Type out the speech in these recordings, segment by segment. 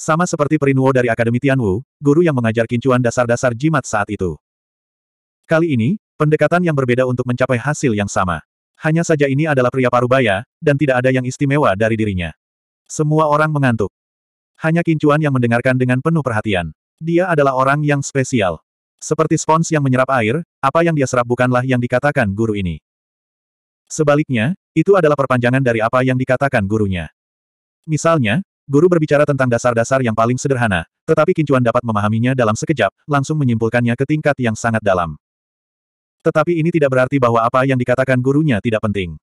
Sama seperti Perinuo dari Akademi Tianwu, guru yang mengajar kincuan dasar-dasar jimat saat itu. Kali ini, pendekatan yang berbeda untuk mencapai hasil yang sama. Hanya saja ini adalah pria parubaya, dan tidak ada yang istimewa dari dirinya. Semua orang mengantuk. Hanya kincuan yang mendengarkan dengan penuh perhatian. Dia adalah orang yang spesial. Seperti spons yang menyerap air, apa yang dia serap bukanlah yang dikatakan guru ini. Sebaliknya, itu adalah perpanjangan dari apa yang dikatakan gurunya. Misalnya, Guru berbicara tentang dasar-dasar yang paling sederhana, tetapi Kincuan dapat memahaminya dalam sekejap, langsung menyimpulkannya ke tingkat yang sangat dalam. Tetapi ini tidak berarti bahwa apa yang dikatakan gurunya tidak penting.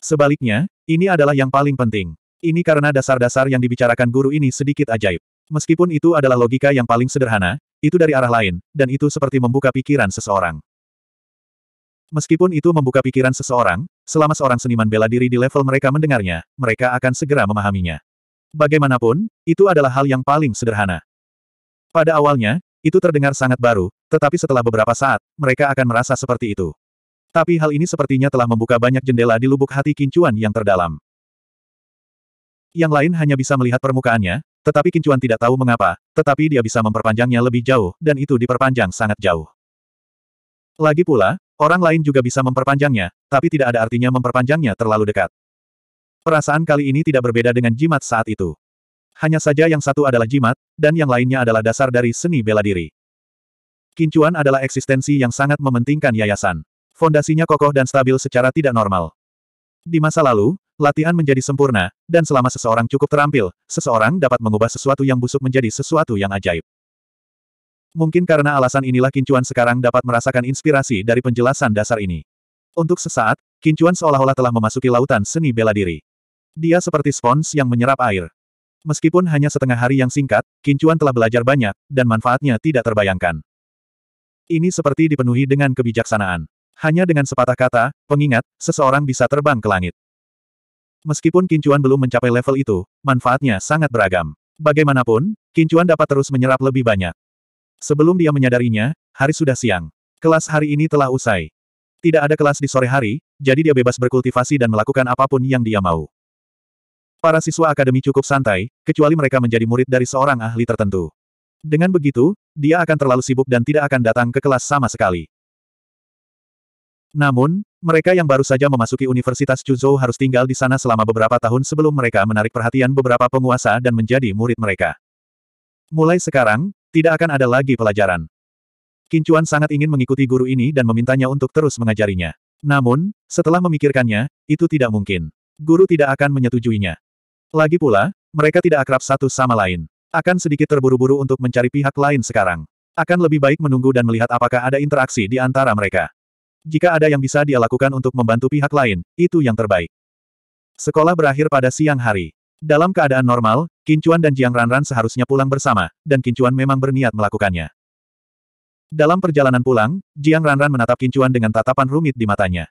Sebaliknya, ini adalah yang paling penting. Ini karena dasar-dasar yang dibicarakan guru ini sedikit ajaib. Meskipun itu adalah logika yang paling sederhana, itu dari arah lain, dan itu seperti membuka pikiran seseorang. Meskipun itu membuka pikiran seseorang, selama seorang seniman bela diri di level mereka mendengarnya, mereka akan segera memahaminya. Bagaimanapun, itu adalah hal yang paling sederhana. Pada awalnya, itu terdengar sangat baru, tetapi setelah beberapa saat, mereka akan merasa seperti itu. Tapi hal ini sepertinya telah membuka banyak jendela di lubuk hati Kincuan yang terdalam. Yang lain hanya bisa melihat permukaannya, tetapi Kincuan tidak tahu mengapa, tetapi dia bisa memperpanjangnya lebih jauh, dan itu diperpanjang sangat jauh. Lagi pula, orang lain juga bisa memperpanjangnya, tapi tidak ada artinya memperpanjangnya terlalu dekat. Perasaan kali ini tidak berbeda dengan jimat saat itu. Hanya saja yang satu adalah jimat, dan yang lainnya adalah dasar dari seni bela diri. Kincuan adalah eksistensi yang sangat mementingkan yayasan. Fondasinya kokoh dan stabil secara tidak normal. Di masa lalu, latihan menjadi sempurna, dan selama seseorang cukup terampil, seseorang dapat mengubah sesuatu yang busuk menjadi sesuatu yang ajaib. Mungkin karena alasan inilah Kincuan sekarang dapat merasakan inspirasi dari penjelasan dasar ini. Untuk sesaat, Kincuan seolah-olah telah memasuki lautan seni bela diri. Dia seperti spons yang menyerap air. Meskipun hanya setengah hari yang singkat, Kincuan telah belajar banyak, dan manfaatnya tidak terbayangkan. Ini seperti dipenuhi dengan kebijaksanaan. Hanya dengan sepatah kata, pengingat, seseorang bisa terbang ke langit. Meskipun Kincuan belum mencapai level itu, manfaatnya sangat beragam. Bagaimanapun, Kincuan dapat terus menyerap lebih banyak. Sebelum dia menyadarinya, hari sudah siang. Kelas hari ini telah usai. Tidak ada kelas di sore hari, jadi dia bebas berkultivasi dan melakukan apapun yang dia mau. Para siswa akademi cukup santai, kecuali mereka menjadi murid dari seorang ahli tertentu. Dengan begitu, dia akan terlalu sibuk dan tidak akan datang ke kelas sama sekali. Namun, mereka yang baru saja memasuki Universitas Chuzhou harus tinggal di sana selama beberapa tahun sebelum mereka menarik perhatian beberapa penguasa dan menjadi murid mereka. Mulai sekarang, tidak akan ada lagi pelajaran. Kincuan sangat ingin mengikuti guru ini dan memintanya untuk terus mengajarinya. Namun, setelah memikirkannya, itu tidak mungkin. Guru tidak akan menyetujuinya. Lagi pula, mereka tidak akrab satu sama lain. Akan sedikit terburu-buru untuk mencari pihak lain sekarang. Akan lebih baik menunggu dan melihat apakah ada interaksi di antara mereka. Jika ada yang bisa dia lakukan untuk membantu pihak lain, itu yang terbaik. Sekolah berakhir pada siang hari. Dalam keadaan normal, Kincuan dan Jiang Ranran seharusnya pulang bersama, dan Kincuan memang berniat melakukannya. Dalam perjalanan pulang, Jiang Ranran menatap Kincuan dengan tatapan rumit di matanya.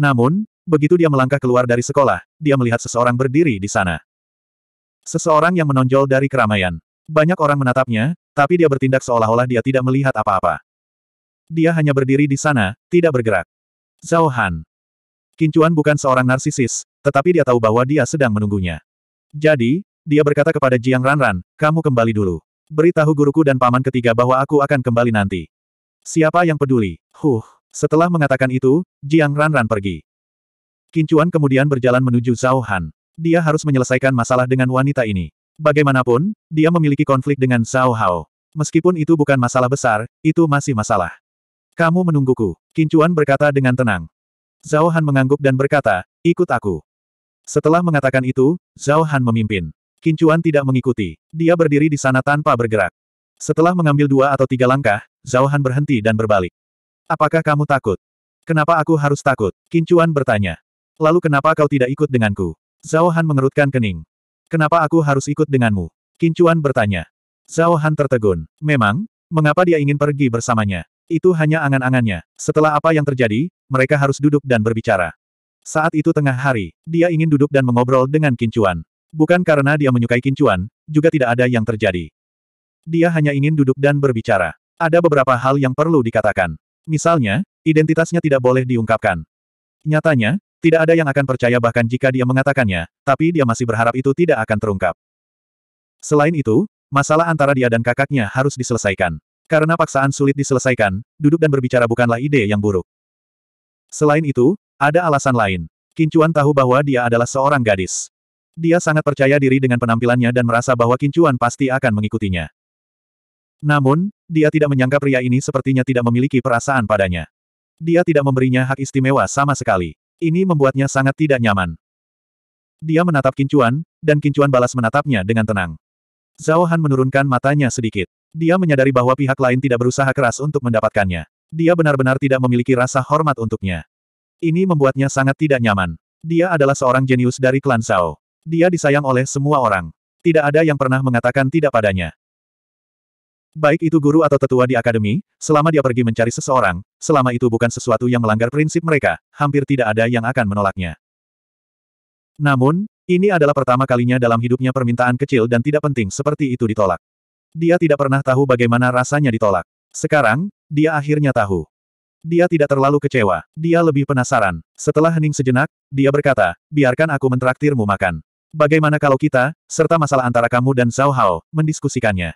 Namun, begitu dia melangkah keluar dari sekolah, dia melihat seseorang berdiri di sana. Seseorang yang menonjol dari keramaian. Banyak orang menatapnya, tapi dia bertindak seolah-olah dia tidak melihat apa-apa. Dia hanya berdiri di sana, tidak bergerak. Zhao Han. Kincuan bukan seorang narsisis, tetapi dia tahu bahwa dia sedang menunggunya. Jadi, dia berkata kepada Jiang Ranran, kamu kembali dulu. Beritahu guruku dan paman ketiga bahwa aku akan kembali nanti. Siapa yang peduli? Huh. Setelah mengatakan itu, Jiang Ranran pergi. Kincuan kemudian berjalan menuju Zhao Han. Dia harus menyelesaikan masalah dengan wanita ini. Bagaimanapun, dia memiliki konflik dengan Zhao Hao. Meskipun itu bukan masalah besar, itu masih masalah. Kamu menungguku, Kincuan berkata dengan tenang. Zhao Han mengangguk dan berkata, ikut aku. Setelah mengatakan itu, Zhao Han memimpin. Kincuan tidak mengikuti. Dia berdiri di sana tanpa bergerak. Setelah mengambil dua atau tiga langkah, Zhao Han berhenti dan berbalik. Apakah kamu takut? Kenapa aku harus takut? Kincuan bertanya. Lalu kenapa kau tidak ikut denganku? Zhao Han mengerutkan kening. Kenapa aku harus ikut denganmu? Kincuan bertanya. Zhao Han tertegun. Memang, mengapa dia ingin pergi bersamanya? Itu hanya angan-angannya. Setelah apa yang terjadi, mereka harus duduk dan berbicara. Saat itu tengah hari, dia ingin duduk dan mengobrol dengan Kincuan. Bukan karena dia menyukai Kincuan, juga tidak ada yang terjadi. Dia hanya ingin duduk dan berbicara. Ada beberapa hal yang perlu dikatakan. Misalnya, identitasnya tidak boleh diungkapkan. Nyatanya, tidak ada yang akan percaya bahkan jika dia mengatakannya, tapi dia masih berharap itu tidak akan terungkap. Selain itu, masalah antara dia dan kakaknya harus diselesaikan. Karena paksaan sulit diselesaikan, duduk dan berbicara bukanlah ide yang buruk. Selain itu, ada alasan lain. Kincuan tahu bahwa dia adalah seorang gadis. Dia sangat percaya diri dengan penampilannya dan merasa bahwa Kincuan pasti akan mengikutinya. Namun, dia tidak menyangka pria ini sepertinya tidak memiliki perasaan padanya. Dia tidak memberinya hak istimewa sama sekali. Ini membuatnya sangat tidak nyaman. Dia menatap Kincuan, dan Kincuan balas menatapnya dengan tenang. Zhao Han menurunkan matanya sedikit. Dia menyadari bahwa pihak lain tidak berusaha keras untuk mendapatkannya. Dia benar-benar tidak memiliki rasa hormat untuknya. Ini membuatnya sangat tidak nyaman. Dia adalah seorang jenius dari klan Zhao. Dia disayang oleh semua orang. Tidak ada yang pernah mengatakan tidak padanya. Baik itu guru atau tetua di akademi, selama dia pergi mencari seseorang, selama itu bukan sesuatu yang melanggar prinsip mereka, hampir tidak ada yang akan menolaknya. Namun, ini adalah pertama kalinya dalam hidupnya permintaan kecil dan tidak penting seperti itu ditolak. Dia tidak pernah tahu bagaimana rasanya ditolak. Sekarang, dia akhirnya tahu. Dia tidak terlalu kecewa, dia lebih penasaran. Setelah hening sejenak, dia berkata, biarkan aku mentraktirmu makan. Bagaimana kalau kita, serta masalah antara kamu dan Zhao Hao, mendiskusikannya.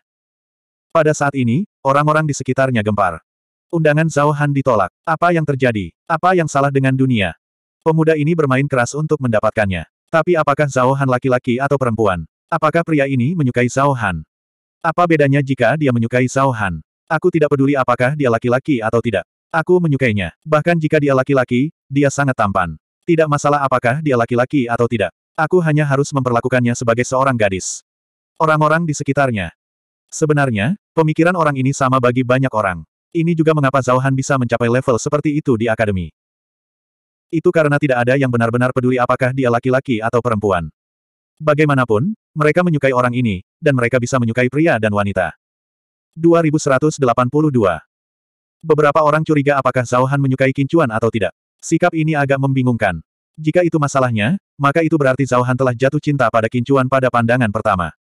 Pada saat ini, orang-orang di sekitarnya gempar. Undangan Zhao Han ditolak. Apa yang terjadi? Apa yang salah dengan dunia? Pemuda ini bermain keras untuk mendapatkannya. Tapi apakah Zhao Han laki-laki atau perempuan? Apakah pria ini menyukai Zhao Han? Apa bedanya jika dia menyukai Zhao Han? Aku tidak peduli apakah dia laki-laki atau tidak. Aku menyukainya. Bahkan jika dia laki-laki, dia sangat tampan. Tidak masalah apakah dia laki-laki atau tidak. Aku hanya harus memperlakukannya sebagai seorang gadis. Orang-orang di sekitarnya, Sebenarnya, pemikiran orang ini sama bagi banyak orang. Ini juga mengapa Zhao Han bisa mencapai level seperti itu di akademi. Itu karena tidak ada yang benar-benar peduli apakah dia laki-laki atau perempuan. Bagaimanapun, mereka menyukai orang ini, dan mereka bisa menyukai pria dan wanita. 2182 Beberapa orang curiga apakah Zhao Han menyukai kincuan atau tidak. Sikap ini agak membingungkan. Jika itu masalahnya, maka itu berarti Zhao Han telah jatuh cinta pada kincuan pada pandangan pertama.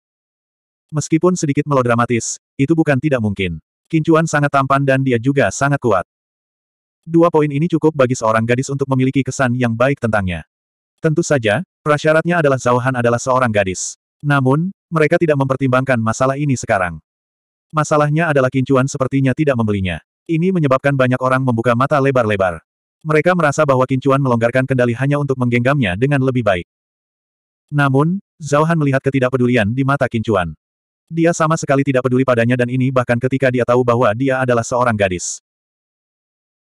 Meskipun sedikit melodramatis, itu bukan tidak mungkin. Kincuan sangat tampan dan dia juga sangat kuat. Dua poin ini cukup bagi seorang gadis untuk memiliki kesan yang baik tentangnya. Tentu saja, prasyaratnya adalah Zhao adalah seorang gadis. Namun, mereka tidak mempertimbangkan masalah ini sekarang. Masalahnya adalah Kincuan sepertinya tidak membelinya. Ini menyebabkan banyak orang membuka mata lebar-lebar. Mereka merasa bahwa Kincuan melonggarkan kendali hanya untuk menggenggamnya dengan lebih baik. Namun, Zhao melihat ketidakpedulian di mata Kincuan. Dia sama sekali tidak peduli padanya dan ini bahkan ketika dia tahu bahwa dia adalah seorang gadis.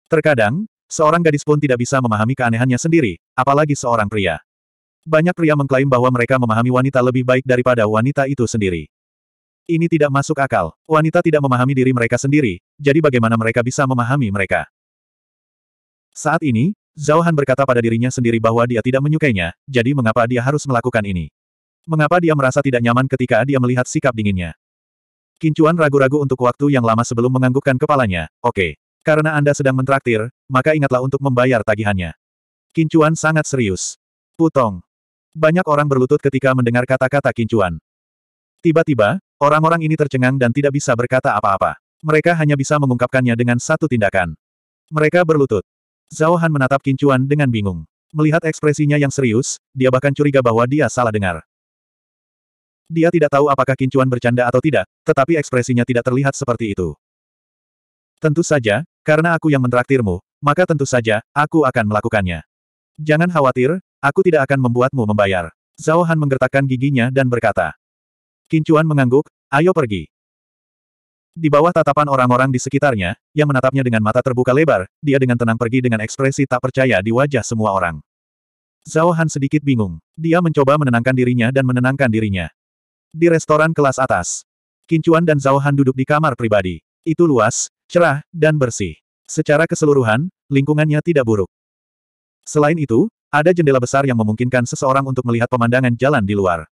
Terkadang, seorang gadis pun tidak bisa memahami keanehannya sendiri, apalagi seorang pria. Banyak pria mengklaim bahwa mereka memahami wanita lebih baik daripada wanita itu sendiri. Ini tidak masuk akal. Wanita tidak memahami diri mereka sendiri, jadi bagaimana mereka bisa memahami mereka? Saat ini, Zhao Han berkata pada dirinya sendiri bahwa dia tidak menyukainya, jadi mengapa dia harus melakukan ini? Mengapa dia merasa tidak nyaman ketika dia melihat sikap dinginnya? Kincuan ragu-ragu untuk waktu yang lama sebelum menganggukkan kepalanya. Oke. Karena Anda sedang mentraktir, maka ingatlah untuk membayar tagihannya. Kincuan sangat serius. Putong. Banyak orang berlutut ketika mendengar kata-kata Kincuan. Tiba-tiba, orang-orang ini tercengang dan tidak bisa berkata apa-apa. Mereka hanya bisa mengungkapkannya dengan satu tindakan. Mereka berlutut. Zhao Han menatap Kincuan dengan bingung. Melihat ekspresinya yang serius, dia bahkan curiga bahwa dia salah dengar. Dia tidak tahu apakah Kincuan bercanda atau tidak, tetapi ekspresinya tidak terlihat seperti itu. Tentu saja, karena aku yang mentraktirmu, maka tentu saja, aku akan melakukannya. Jangan khawatir, aku tidak akan membuatmu membayar. Zhao Han menggertakkan giginya dan berkata. Kincuan mengangguk, ayo pergi. Di bawah tatapan orang-orang di sekitarnya, yang menatapnya dengan mata terbuka lebar, dia dengan tenang pergi dengan ekspresi tak percaya di wajah semua orang. Zhao Han sedikit bingung. Dia mencoba menenangkan dirinya dan menenangkan dirinya. Di restoran kelas atas, Kincuan dan Zhao Han duduk di kamar pribadi. Itu luas, cerah, dan bersih. Secara keseluruhan, lingkungannya tidak buruk. Selain itu, ada jendela besar yang memungkinkan seseorang untuk melihat pemandangan jalan di luar.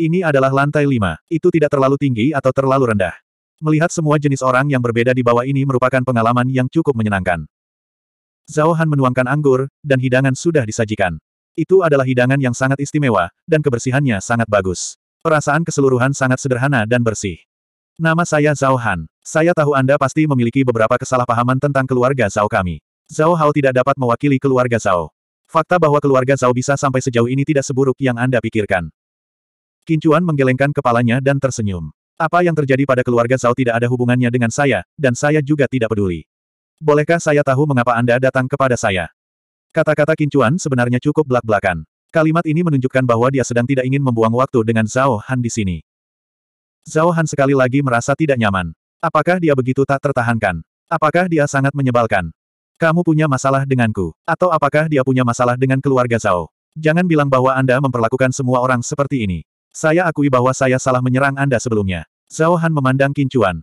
Ini adalah lantai lima. itu tidak terlalu tinggi atau terlalu rendah. Melihat semua jenis orang yang berbeda di bawah ini merupakan pengalaman yang cukup menyenangkan. Zhao Han menuangkan anggur, dan hidangan sudah disajikan. Itu adalah hidangan yang sangat istimewa, dan kebersihannya sangat bagus. Perasaan keseluruhan sangat sederhana dan bersih. Nama saya Zhao Han. Saya tahu Anda pasti memiliki beberapa kesalahpahaman tentang keluarga Zhao kami. Zhao Hao tidak dapat mewakili keluarga Zhao. Fakta bahwa keluarga Zhao bisa sampai sejauh ini tidak seburuk yang Anda pikirkan. Kincuan menggelengkan kepalanya dan tersenyum. Apa yang terjadi pada keluarga Zhao tidak ada hubungannya dengan saya, dan saya juga tidak peduli. Bolehkah saya tahu mengapa Anda datang kepada saya? Kata-kata Kincuan sebenarnya cukup belak-belakan. Kalimat ini menunjukkan bahwa dia sedang tidak ingin membuang waktu dengan Zhao Han di sini. Zhao Han sekali lagi merasa tidak nyaman. Apakah dia begitu tak tertahankan? Apakah dia sangat menyebalkan? Kamu punya masalah denganku? Atau apakah dia punya masalah dengan keluarga Zhao? Jangan bilang bahwa Anda memperlakukan semua orang seperti ini. Saya akui bahwa saya salah menyerang Anda sebelumnya. Zhao Han memandang Kincuan.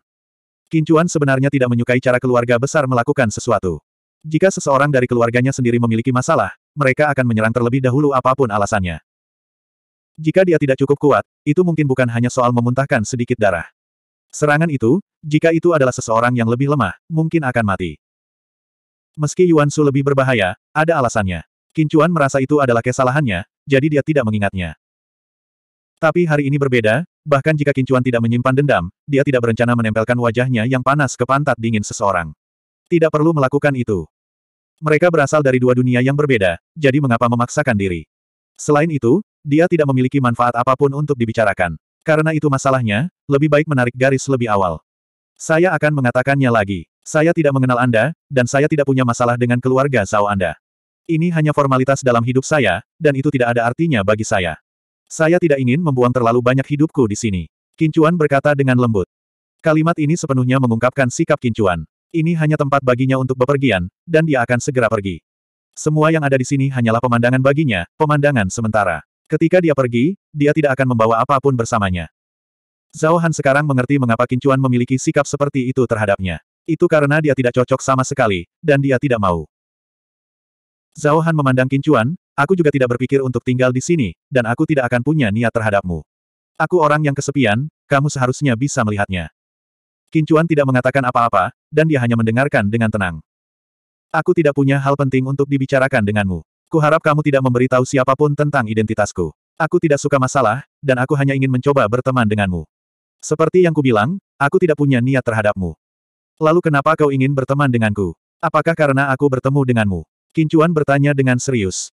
Kincuan sebenarnya tidak menyukai cara keluarga besar melakukan sesuatu. Jika seseorang dari keluarganya sendiri memiliki masalah, mereka akan menyerang terlebih dahulu apapun alasannya. Jika dia tidak cukup kuat, itu mungkin bukan hanya soal memuntahkan sedikit darah. Serangan itu, jika itu adalah seseorang yang lebih lemah, mungkin akan mati. Meski Yuan Su lebih berbahaya, ada alasannya. Kincuan merasa itu adalah kesalahannya, jadi dia tidak mengingatnya. Tapi hari ini berbeda, bahkan jika Kincuan tidak menyimpan dendam, dia tidak berencana menempelkan wajahnya yang panas ke pantat dingin seseorang. Tidak perlu melakukan itu. Mereka berasal dari dua dunia yang berbeda, jadi mengapa memaksakan diri? Selain itu, dia tidak memiliki manfaat apapun untuk dibicarakan. Karena itu masalahnya, lebih baik menarik garis lebih awal. Saya akan mengatakannya lagi. Saya tidak mengenal Anda, dan saya tidak punya masalah dengan keluarga Zhao Anda. Ini hanya formalitas dalam hidup saya, dan itu tidak ada artinya bagi saya. Saya tidak ingin membuang terlalu banyak hidupku di sini. Kincuan berkata dengan lembut. Kalimat ini sepenuhnya mengungkapkan sikap Kincuan. Ini hanya tempat baginya untuk bepergian, dan dia akan segera pergi. Semua yang ada di sini hanyalah pemandangan baginya, pemandangan sementara. Ketika dia pergi, dia tidak akan membawa apapun bersamanya. Zhao Han sekarang mengerti mengapa Kincuan memiliki sikap seperti itu terhadapnya. Itu karena dia tidak cocok sama sekali, dan dia tidak mau. Zhao Han memandang Kincuan, aku juga tidak berpikir untuk tinggal di sini, dan aku tidak akan punya niat terhadapmu. Aku orang yang kesepian, kamu seharusnya bisa melihatnya. Kincuan tidak mengatakan apa-apa, dan dia hanya mendengarkan dengan tenang. Aku tidak punya hal penting untuk dibicarakan denganmu. Kuharap kamu tidak memberitahu siapapun tentang identitasku. Aku tidak suka masalah, dan aku hanya ingin mencoba berteman denganmu. Seperti yang kubilang, aku tidak punya niat terhadapmu. Lalu kenapa kau ingin berteman denganku? Apakah karena aku bertemu denganmu? Kincuan bertanya dengan serius.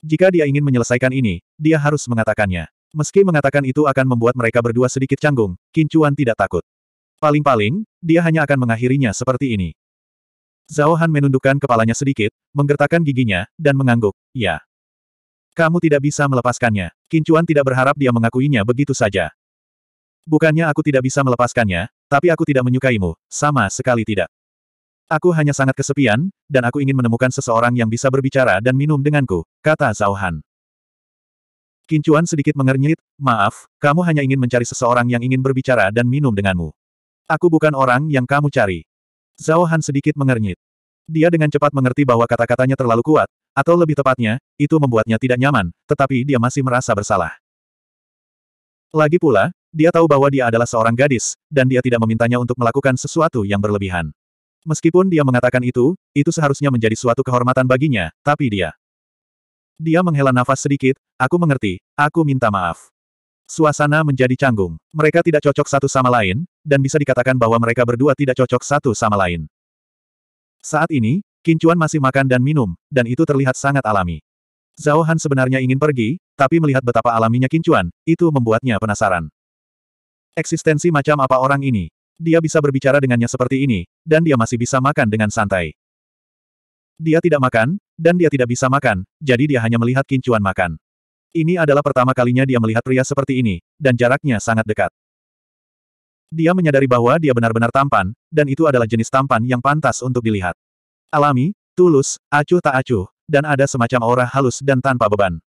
Jika dia ingin menyelesaikan ini, dia harus mengatakannya. Meski mengatakan itu akan membuat mereka berdua sedikit canggung, Kincuan tidak takut. Paling-paling, dia hanya akan mengakhirinya seperti ini. Zhao Han menundukkan kepalanya sedikit, menggertakkan giginya, dan mengangguk, ya. Kamu tidak bisa melepaskannya. Kincuan tidak berharap dia mengakuinya begitu saja. Bukannya aku tidak bisa melepaskannya, tapi aku tidak menyukaimu, sama sekali tidak. Aku hanya sangat kesepian, dan aku ingin menemukan seseorang yang bisa berbicara dan minum denganku, kata Zhao Han. Kincuan sedikit mengernyit, maaf, kamu hanya ingin mencari seseorang yang ingin berbicara dan minum denganmu. Aku bukan orang yang kamu cari. Zhao Han sedikit mengernyit. Dia dengan cepat mengerti bahwa kata-katanya terlalu kuat, atau lebih tepatnya, itu membuatnya tidak nyaman, tetapi dia masih merasa bersalah. Lagi pula, dia tahu bahwa dia adalah seorang gadis, dan dia tidak memintanya untuk melakukan sesuatu yang berlebihan. Meskipun dia mengatakan itu, itu seharusnya menjadi suatu kehormatan baginya, tapi dia. Dia menghela nafas sedikit, aku mengerti, aku minta maaf. Suasana menjadi canggung. Mereka tidak cocok satu sama lain, dan bisa dikatakan bahwa mereka berdua tidak cocok satu sama lain. Saat ini, Kincuan masih makan dan minum, dan itu terlihat sangat alami. Zhao Han sebenarnya ingin pergi, tapi melihat betapa alaminya Kincuan, itu membuatnya penasaran. Eksistensi macam apa orang ini? Dia bisa berbicara dengannya seperti ini, dan dia masih bisa makan dengan santai. Dia tidak makan, dan dia tidak bisa makan, jadi dia hanya melihat Kincuan makan. Ini adalah pertama kalinya dia melihat pria seperti ini, dan jaraknya sangat dekat. Dia menyadari bahwa dia benar-benar tampan, dan itu adalah jenis tampan yang pantas untuk dilihat. Alami, tulus, acuh tak acuh, dan ada semacam aura halus dan tanpa beban.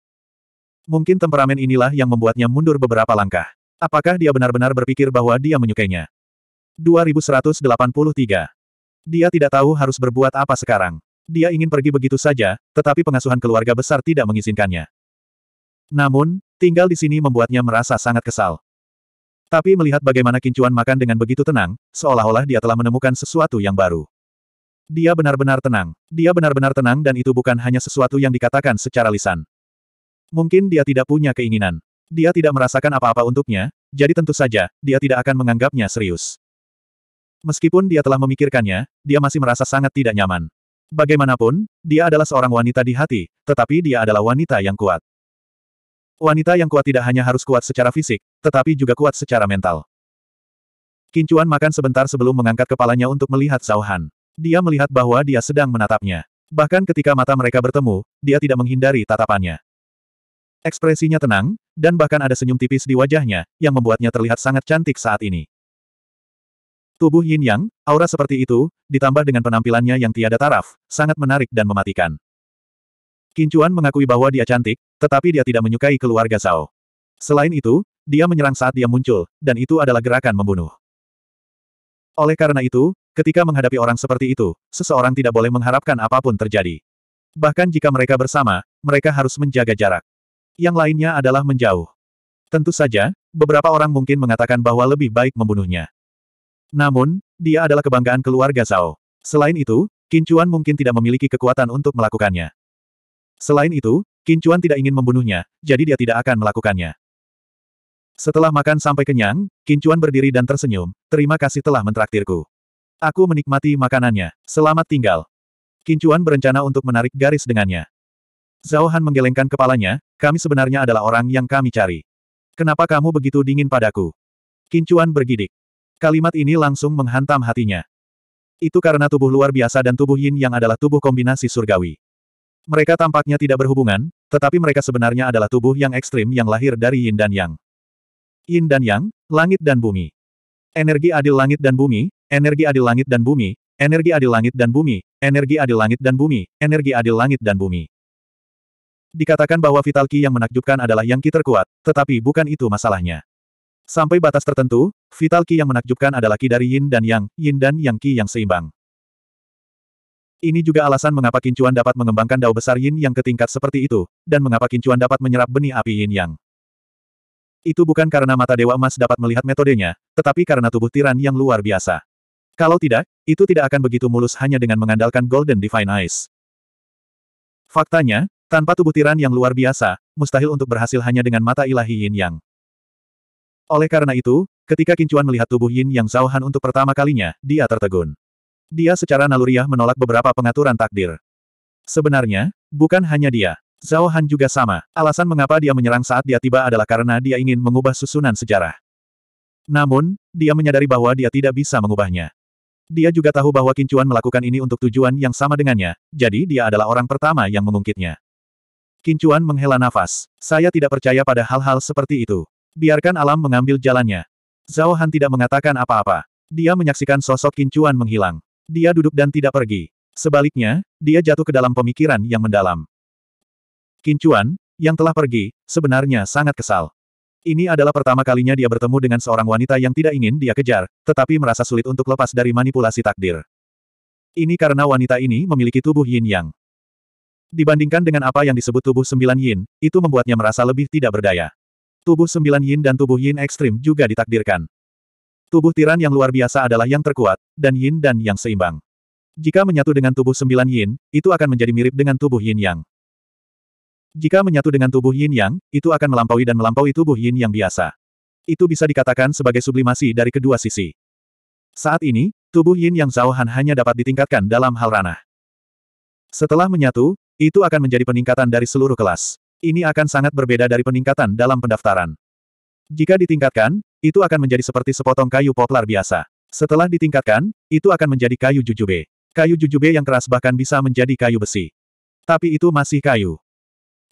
Mungkin temperamen inilah yang membuatnya mundur beberapa langkah. Apakah dia benar-benar berpikir bahwa dia menyukainya? 2183. Dia tidak tahu harus berbuat apa sekarang. Dia ingin pergi begitu saja, tetapi pengasuhan keluarga besar tidak mengizinkannya. Namun, tinggal di sini membuatnya merasa sangat kesal. Tapi melihat bagaimana Kincuan makan dengan begitu tenang, seolah-olah dia telah menemukan sesuatu yang baru. Dia benar-benar tenang. Dia benar-benar tenang dan itu bukan hanya sesuatu yang dikatakan secara lisan. Mungkin dia tidak punya keinginan. Dia tidak merasakan apa-apa untuknya, jadi tentu saja, dia tidak akan menganggapnya serius. Meskipun dia telah memikirkannya, dia masih merasa sangat tidak nyaman. Bagaimanapun, dia adalah seorang wanita di hati, tetapi dia adalah wanita yang kuat. Wanita yang kuat tidak hanya harus kuat secara fisik, tetapi juga kuat secara mental. Kincuan makan sebentar sebelum mengangkat kepalanya untuk melihat Zhao Han. Dia melihat bahwa dia sedang menatapnya. Bahkan ketika mata mereka bertemu, dia tidak menghindari tatapannya. Ekspresinya tenang, dan bahkan ada senyum tipis di wajahnya, yang membuatnya terlihat sangat cantik saat ini. Tubuh Yin Yang, aura seperti itu, ditambah dengan penampilannya yang tiada taraf, sangat menarik dan mematikan. Kincuan mengakui bahwa dia cantik, tetapi dia tidak menyukai keluarga Zhao. Selain itu, dia menyerang saat dia muncul, dan itu adalah gerakan membunuh. Oleh karena itu, ketika menghadapi orang seperti itu, seseorang tidak boleh mengharapkan apapun terjadi. Bahkan jika mereka bersama, mereka harus menjaga jarak. Yang lainnya adalah menjauh. Tentu saja, beberapa orang mungkin mengatakan bahwa lebih baik membunuhnya. Namun, dia adalah kebanggaan keluarga Zhao. Selain itu, Kincuan mungkin tidak memiliki kekuatan untuk melakukannya. Selain itu, Kincuan tidak ingin membunuhnya, jadi dia tidak akan melakukannya. Setelah makan sampai kenyang, Kincuan berdiri dan tersenyum, terima kasih telah mentraktirku. Aku menikmati makanannya, selamat tinggal. Kincuan berencana untuk menarik garis dengannya. Zhao Han menggelengkan kepalanya, kami sebenarnya adalah orang yang kami cari. Kenapa kamu begitu dingin padaku? Kincuan bergidik. Kalimat ini langsung menghantam hatinya. Itu karena tubuh luar biasa dan tubuh yin yang adalah tubuh kombinasi surgawi. Mereka tampaknya tidak berhubungan, tetapi mereka sebenarnya adalah tubuh yang ekstrim yang lahir dari Yin dan Yang. Yin dan Yang, Langit dan Bumi. Energi adil langit dan bumi, energi adil langit dan bumi, energi adil langit dan bumi, energi adil langit dan bumi, energi adil langit dan bumi. Dikatakan bahwa Vital Ki yang menakjubkan adalah yang Ki terkuat, tetapi bukan itu masalahnya. Sampai batas tertentu, Vital Ki yang menakjubkan adalah ki dari Yin dan Yang, Yin dan Yang Ki yang seimbang. Ini juga alasan mengapa Kincuan dapat mengembangkan dao besar yin yang ke tingkat seperti itu, dan mengapa Kincuan dapat menyerap benih api yin yang. Itu bukan karena mata Dewa Emas dapat melihat metodenya, tetapi karena tubuh tiran yang luar biasa. Kalau tidak, itu tidak akan begitu mulus hanya dengan mengandalkan Golden Divine Eyes. Faktanya, tanpa tubuh tiran yang luar biasa, mustahil untuk berhasil hanya dengan mata ilahi yin yang. Oleh karena itu, ketika Kincuan melihat tubuh yin yang Zhao untuk pertama kalinya, dia tertegun. Dia secara naluriah menolak beberapa pengaturan takdir. Sebenarnya, bukan hanya dia. Zhao Han juga sama. Alasan mengapa dia menyerang saat dia tiba adalah karena dia ingin mengubah susunan sejarah. Namun, dia menyadari bahwa dia tidak bisa mengubahnya. Dia juga tahu bahwa Kincuan melakukan ini untuk tujuan yang sama dengannya, jadi dia adalah orang pertama yang mengungkitnya. Kincuan menghela nafas. Saya tidak percaya pada hal-hal seperti itu. Biarkan alam mengambil jalannya. Zhao Han tidak mengatakan apa-apa. Dia menyaksikan sosok Kincuan menghilang. Dia duduk dan tidak pergi. Sebaliknya, dia jatuh ke dalam pemikiran yang mendalam. Kincuan, yang telah pergi, sebenarnya sangat kesal. Ini adalah pertama kalinya dia bertemu dengan seorang wanita yang tidak ingin dia kejar, tetapi merasa sulit untuk lepas dari manipulasi takdir. Ini karena wanita ini memiliki tubuh yin yang. Dibandingkan dengan apa yang disebut tubuh sembilan yin, itu membuatnya merasa lebih tidak berdaya. Tubuh sembilan yin dan tubuh yin ekstrim juga ditakdirkan. Tubuh tiran yang luar biasa adalah yang terkuat, dan yin dan yang seimbang. Jika menyatu dengan tubuh sembilan yin, itu akan menjadi mirip dengan tubuh yin yang. Jika menyatu dengan tubuh yin yang, itu akan melampaui dan melampaui tubuh yin yang biasa. Itu bisa dikatakan sebagai sublimasi dari kedua sisi. Saat ini, tubuh yin yang Zhao Han hanya dapat ditingkatkan dalam hal ranah. Setelah menyatu, itu akan menjadi peningkatan dari seluruh kelas. Ini akan sangat berbeda dari peningkatan dalam pendaftaran. Jika ditingkatkan, itu akan menjadi seperti sepotong kayu poplar biasa. Setelah ditingkatkan, itu akan menjadi kayu jujube. Kayu jujube yang keras bahkan bisa menjadi kayu besi. Tapi itu masih kayu.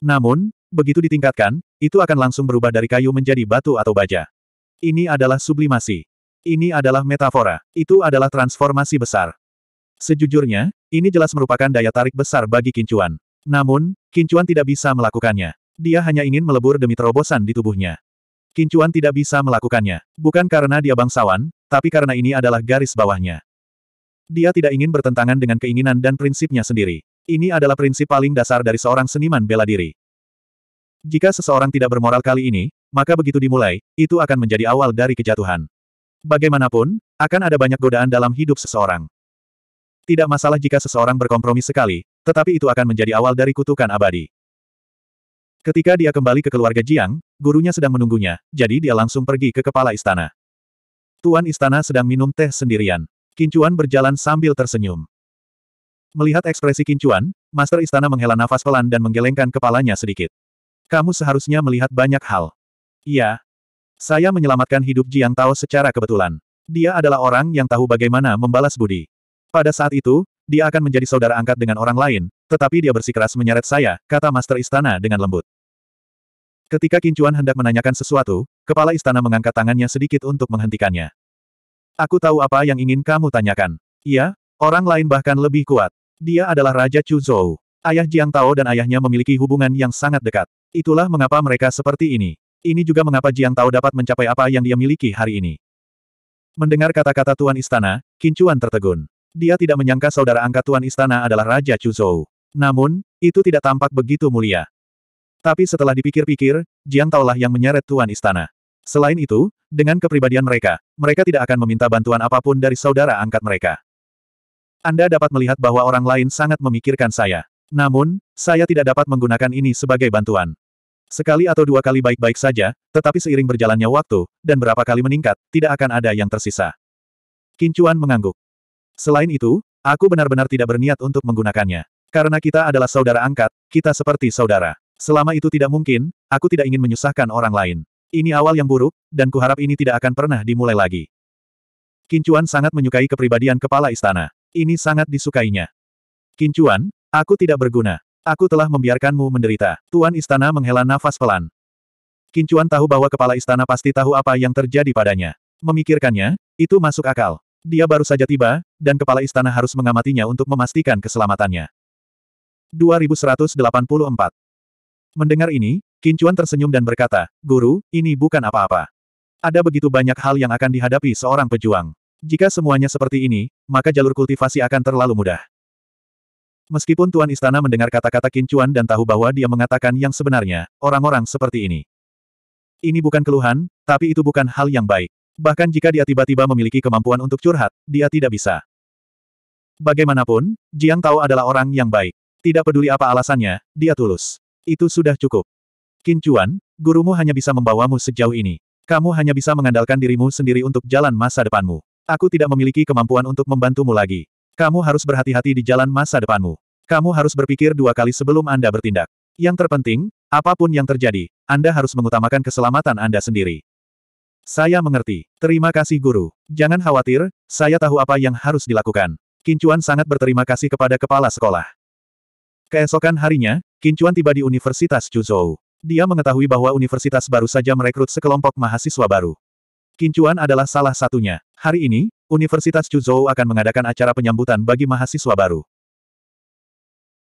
Namun, begitu ditingkatkan, itu akan langsung berubah dari kayu menjadi batu atau baja. Ini adalah sublimasi. Ini adalah metafora. Itu adalah transformasi besar. Sejujurnya, ini jelas merupakan daya tarik besar bagi Kincuan. Namun, Kincuan tidak bisa melakukannya. Dia hanya ingin melebur demi terobosan di tubuhnya. Kincuan tidak bisa melakukannya. Bukan karena dia bangsawan, tapi karena ini adalah garis bawahnya. Dia tidak ingin bertentangan dengan keinginan dan prinsipnya sendiri. Ini adalah prinsip paling dasar dari seorang seniman bela diri. Jika seseorang tidak bermoral kali ini, maka begitu dimulai, itu akan menjadi awal dari kejatuhan. Bagaimanapun, akan ada banyak godaan dalam hidup seseorang. Tidak masalah jika seseorang berkompromi sekali, tetapi itu akan menjadi awal dari kutukan abadi. Ketika dia kembali ke keluarga Jiang, gurunya sedang menunggunya, jadi dia langsung pergi ke kepala istana. Tuan istana sedang minum teh sendirian. Kincuan berjalan sambil tersenyum. Melihat ekspresi Kincuan, Master Istana menghela nafas pelan dan menggelengkan kepalanya sedikit. Kamu seharusnya melihat banyak hal. Iya. Saya menyelamatkan hidup Jiang Tao secara kebetulan. Dia adalah orang yang tahu bagaimana membalas budi. Pada saat itu, dia akan menjadi saudara angkat dengan orang lain, tetapi dia bersikeras menyeret saya, kata Master Istana dengan lembut. Ketika Kincuan hendak menanyakan sesuatu, kepala istana mengangkat tangannya sedikit untuk menghentikannya. Aku tahu apa yang ingin kamu tanyakan. Iya, orang lain bahkan lebih kuat. Dia adalah Raja Chu Zhou. Ayah Jiang Tao dan ayahnya memiliki hubungan yang sangat dekat. Itulah mengapa mereka seperti ini. Ini juga mengapa Jiang Tao dapat mencapai apa yang dia miliki hari ini. Mendengar kata-kata Tuan Istana, Kincuan tertegun. Dia tidak menyangka saudara angkat Tuan Istana adalah Raja Chuzhou. Namun, itu tidak tampak begitu mulia. Tapi setelah dipikir-pikir, Jiang Taolah yang menyeret Tuan Istana. Selain itu, dengan kepribadian mereka, mereka tidak akan meminta bantuan apapun dari saudara angkat mereka. Anda dapat melihat bahwa orang lain sangat memikirkan saya. Namun, saya tidak dapat menggunakan ini sebagai bantuan. Sekali atau dua kali baik-baik saja, tetapi seiring berjalannya waktu, dan berapa kali meningkat, tidak akan ada yang tersisa. Kincuan mengangguk. Selain itu, aku benar-benar tidak berniat untuk menggunakannya. Karena kita adalah saudara angkat, kita seperti saudara. Selama itu tidak mungkin, aku tidak ingin menyusahkan orang lain. Ini awal yang buruk, dan kuharap ini tidak akan pernah dimulai lagi. Kincuan sangat menyukai kepribadian kepala istana. Ini sangat disukainya. Kincuan, aku tidak berguna. Aku telah membiarkanmu menderita. Tuan istana menghela nafas pelan. Kincuan tahu bahwa kepala istana pasti tahu apa yang terjadi padanya. Memikirkannya, itu masuk akal. Dia baru saja tiba, dan kepala istana harus mengamatinya untuk memastikan keselamatannya. 2184 Mendengar ini, Kincuan tersenyum dan berkata, Guru, ini bukan apa-apa. Ada begitu banyak hal yang akan dihadapi seorang pejuang. Jika semuanya seperti ini, maka jalur kultivasi akan terlalu mudah. Meskipun Tuan Istana mendengar kata-kata Kincuan dan tahu bahwa dia mengatakan yang sebenarnya, orang-orang seperti ini. Ini bukan keluhan, tapi itu bukan hal yang baik. Bahkan jika dia tiba-tiba memiliki kemampuan untuk curhat, dia tidak bisa. Bagaimanapun, Jiang Tao adalah orang yang baik. Tidak peduli apa alasannya, dia tulus. Itu sudah cukup. Qin Chuan, gurumu hanya bisa membawamu sejauh ini. Kamu hanya bisa mengandalkan dirimu sendiri untuk jalan masa depanmu. Aku tidak memiliki kemampuan untuk membantumu lagi. Kamu harus berhati-hati di jalan masa depanmu. Kamu harus berpikir dua kali sebelum Anda bertindak. Yang terpenting, apapun yang terjadi, Anda harus mengutamakan keselamatan Anda sendiri. Saya mengerti. Terima kasih guru. Jangan khawatir, saya tahu apa yang harus dilakukan. Kincuan sangat berterima kasih kepada kepala sekolah. Keesokan harinya, Kincuan tiba di Universitas Chuzhou. Dia mengetahui bahwa universitas baru saja merekrut sekelompok mahasiswa baru. Kincuan adalah salah satunya. Hari ini, Universitas Chuzhou akan mengadakan acara penyambutan bagi mahasiswa baru.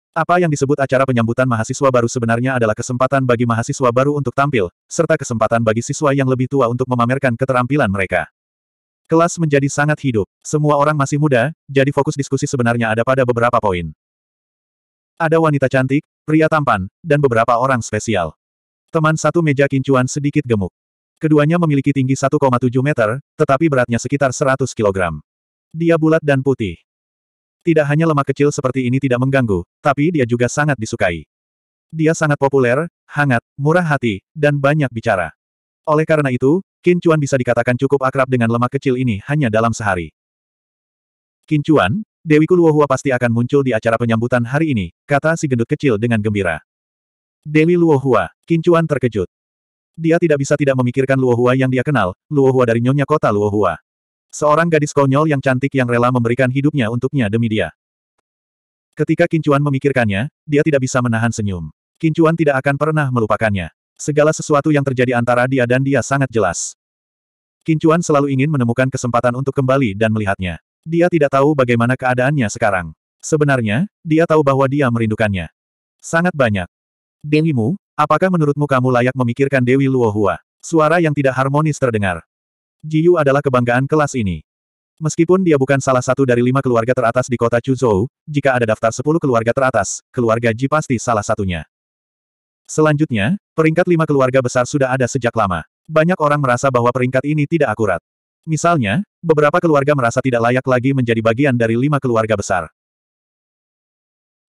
Apa yang disebut acara penyambutan mahasiswa baru sebenarnya adalah kesempatan bagi mahasiswa baru untuk tampil, serta kesempatan bagi siswa yang lebih tua untuk memamerkan keterampilan mereka. Kelas menjadi sangat hidup. Semua orang masih muda, jadi fokus diskusi sebenarnya ada pada beberapa poin. Ada wanita cantik, pria tampan, dan beberapa orang spesial. Teman satu meja kincuan sedikit gemuk. Keduanya memiliki tinggi 1,7 meter, tetapi beratnya sekitar 100 kilogram. Dia bulat dan putih. Tidak hanya lemak kecil seperti ini tidak mengganggu, tapi dia juga sangat disukai. Dia sangat populer, hangat, murah hati, dan banyak bicara. Oleh karena itu, Kincuan bisa dikatakan cukup akrab dengan lemak kecil ini hanya dalam sehari. Kincuan, Dewi Kuluohua pasti akan muncul di acara penyambutan hari ini, kata si gendut kecil dengan gembira. Dewi Luohua, Kincuan terkejut. Dia tidak bisa tidak memikirkan Luohua yang dia kenal, Luohua dari nyonya kota Luohua. Seorang gadis konyol yang cantik yang rela memberikan hidupnya untuknya demi dia. Ketika Kincuan memikirkannya, dia tidak bisa menahan senyum. Kincuan tidak akan pernah melupakannya. Segala sesuatu yang terjadi antara dia dan dia sangat jelas. Kincuan selalu ingin menemukan kesempatan untuk kembali dan melihatnya. Dia tidak tahu bagaimana keadaannya sekarang. Sebenarnya, dia tahu bahwa dia merindukannya. Sangat banyak. Dengimu, apakah menurutmu kamu layak memikirkan Dewi Luohua? Suara yang tidak harmonis terdengar. Yu adalah kebanggaan kelas ini. Meskipun dia bukan salah satu dari lima keluarga teratas di kota Chuzhou, jika ada daftar sepuluh keluarga teratas, keluarga Ji pasti salah satunya. Selanjutnya, peringkat lima keluarga besar sudah ada sejak lama. Banyak orang merasa bahwa peringkat ini tidak akurat. Misalnya, beberapa keluarga merasa tidak layak lagi menjadi bagian dari lima keluarga besar.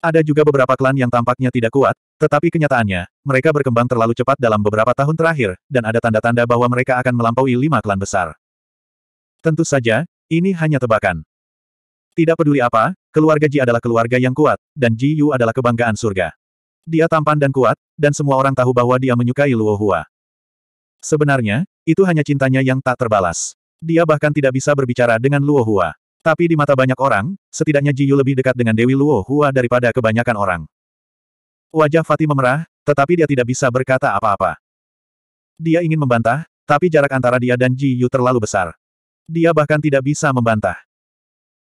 Ada juga beberapa klan yang tampaknya tidak kuat, tetapi kenyataannya, mereka berkembang terlalu cepat dalam beberapa tahun terakhir, dan ada tanda-tanda bahwa mereka akan melampaui lima klan besar. Tentu saja, ini hanya tebakan. Tidak peduli apa, keluarga Ji adalah keluarga yang kuat, dan Ji Yu adalah kebanggaan surga. Dia tampan dan kuat, dan semua orang tahu bahwa dia menyukai Luo Hua. Sebenarnya, itu hanya cintanya yang tak terbalas. Dia bahkan tidak bisa berbicara dengan Luo Hua. Tapi di mata banyak orang, setidaknya Ji Yu lebih dekat dengan Dewi Luo Hua daripada kebanyakan orang. Wajah Fatih memerah, tetapi dia tidak bisa berkata apa-apa. Dia ingin membantah, tapi jarak antara dia dan Ji Yu terlalu besar. Dia bahkan tidak bisa membantah.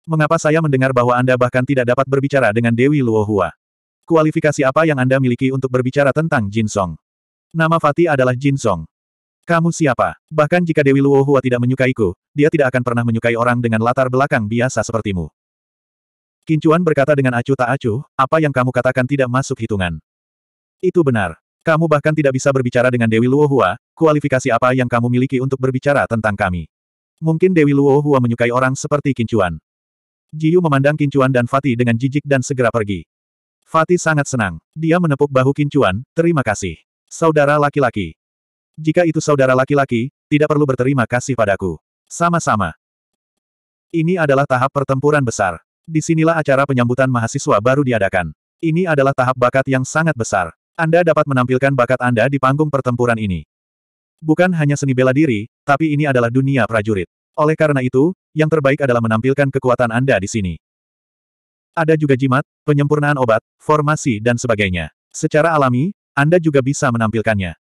Mengapa saya mendengar bahwa Anda bahkan tidak dapat berbicara dengan Dewi Luo Hua? Kualifikasi apa yang Anda miliki untuk berbicara tentang Jin Song? Nama Fatih adalah Jin Song. Kamu siapa? Bahkan jika Dewi Luohua tidak menyukaiku, dia tidak akan pernah menyukai orang dengan latar belakang biasa sepertimu. Kincuan berkata dengan acuh tak acuh, apa yang kamu katakan tidak masuk hitungan. Itu benar. Kamu bahkan tidak bisa berbicara dengan Dewi Luohua, kualifikasi apa yang kamu miliki untuk berbicara tentang kami. Mungkin Dewi Luohua menyukai orang seperti Kincuan. Jiu memandang Kincuan dan Fatih dengan jijik dan segera pergi. Fatih sangat senang. Dia menepuk bahu Kincuan, terima kasih. Saudara laki-laki, jika itu saudara laki-laki, tidak perlu berterima kasih padaku. Sama-sama. Ini adalah tahap pertempuran besar. Disinilah acara penyambutan mahasiswa baru diadakan. Ini adalah tahap bakat yang sangat besar. Anda dapat menampilkan bakat Anda di panggung pertempuran ini. Bukan hanya seni bela diri, tapi ini adalah dunia prajurit. Oleh karena itu, yang terbaik adalah menampilkan kekuatan Anda di sini. Ada juga jimat, penyempurnaan obat, formasi dan sebagainya. Secara alami, Anda juga bisa menampilkannya.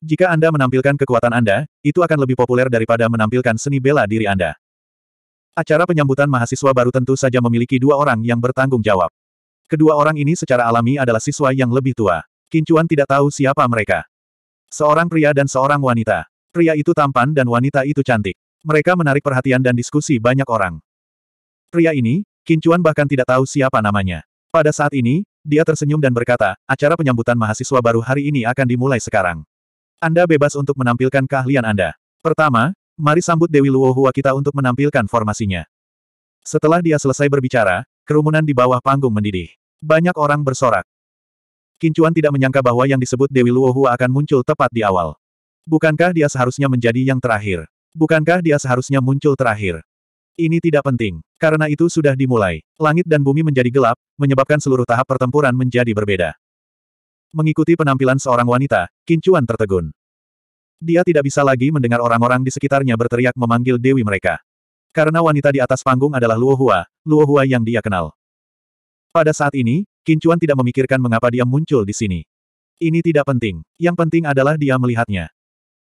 Jika Anda menampilkan kekuatan Anda, itu akan lebih populer daripada menampilkan seni bela diri Anda. Acara penyambutan mahasiswa baru tentu saja memiliki dua orang yang bertanggung jawab. Kedua orang ini secara alami adalah siswa yang lebih tua. Kincuan tidak tahu siapa mereka. Seorang pria dan seorang wanita. Pria itu tampan dan wanita itu cantik. Mereka menarik perhatian dan diskusi banyak orang. Pria ini, Kincuan bahkan tidak tahu siapa namanya. Pada saat ini, dia tersenyum dan berkata, acara penyambutan mahasiswa baru hari ini akan dimulai sekarang. Anda bebas untuk menampilkan keahlian Anda. Pertama, mari sambut Dewi Luo Hua kita untuk menampilkan formasinya. Setelah dia selesai berbicara, kerumunan di bawah panggung mendidih. Banyak orang bersorak. Kincuan tidak menyangka bahwa yang disebut Dewi Luo akan muncul tepat di awal. Bukankah dia seharusnya menjadi yang terakhir? Bukankah dia seharusnya muncul terakhir? Ini tidak penting, karena itu sudah dimulai. Langit dan bumi menjadi gelap, menyebabkan seluruh tahap pertempuran menjadi berbeda. Mengikuti penampilan seorang wanita, Kincuan tertegun. Dia tidak bisa lagi mendengar orang-orang di sekitarnya berteriak memanggil dewi mereka. Karena wanita di atas panggung adalah Luo Hua, Luo Hua yang dia kenal. Pada saat ini, Kincuan tidak memikirkan mengapa dia muncul di sini. Ini tidak penting, yang penting adalah dia melihatnya.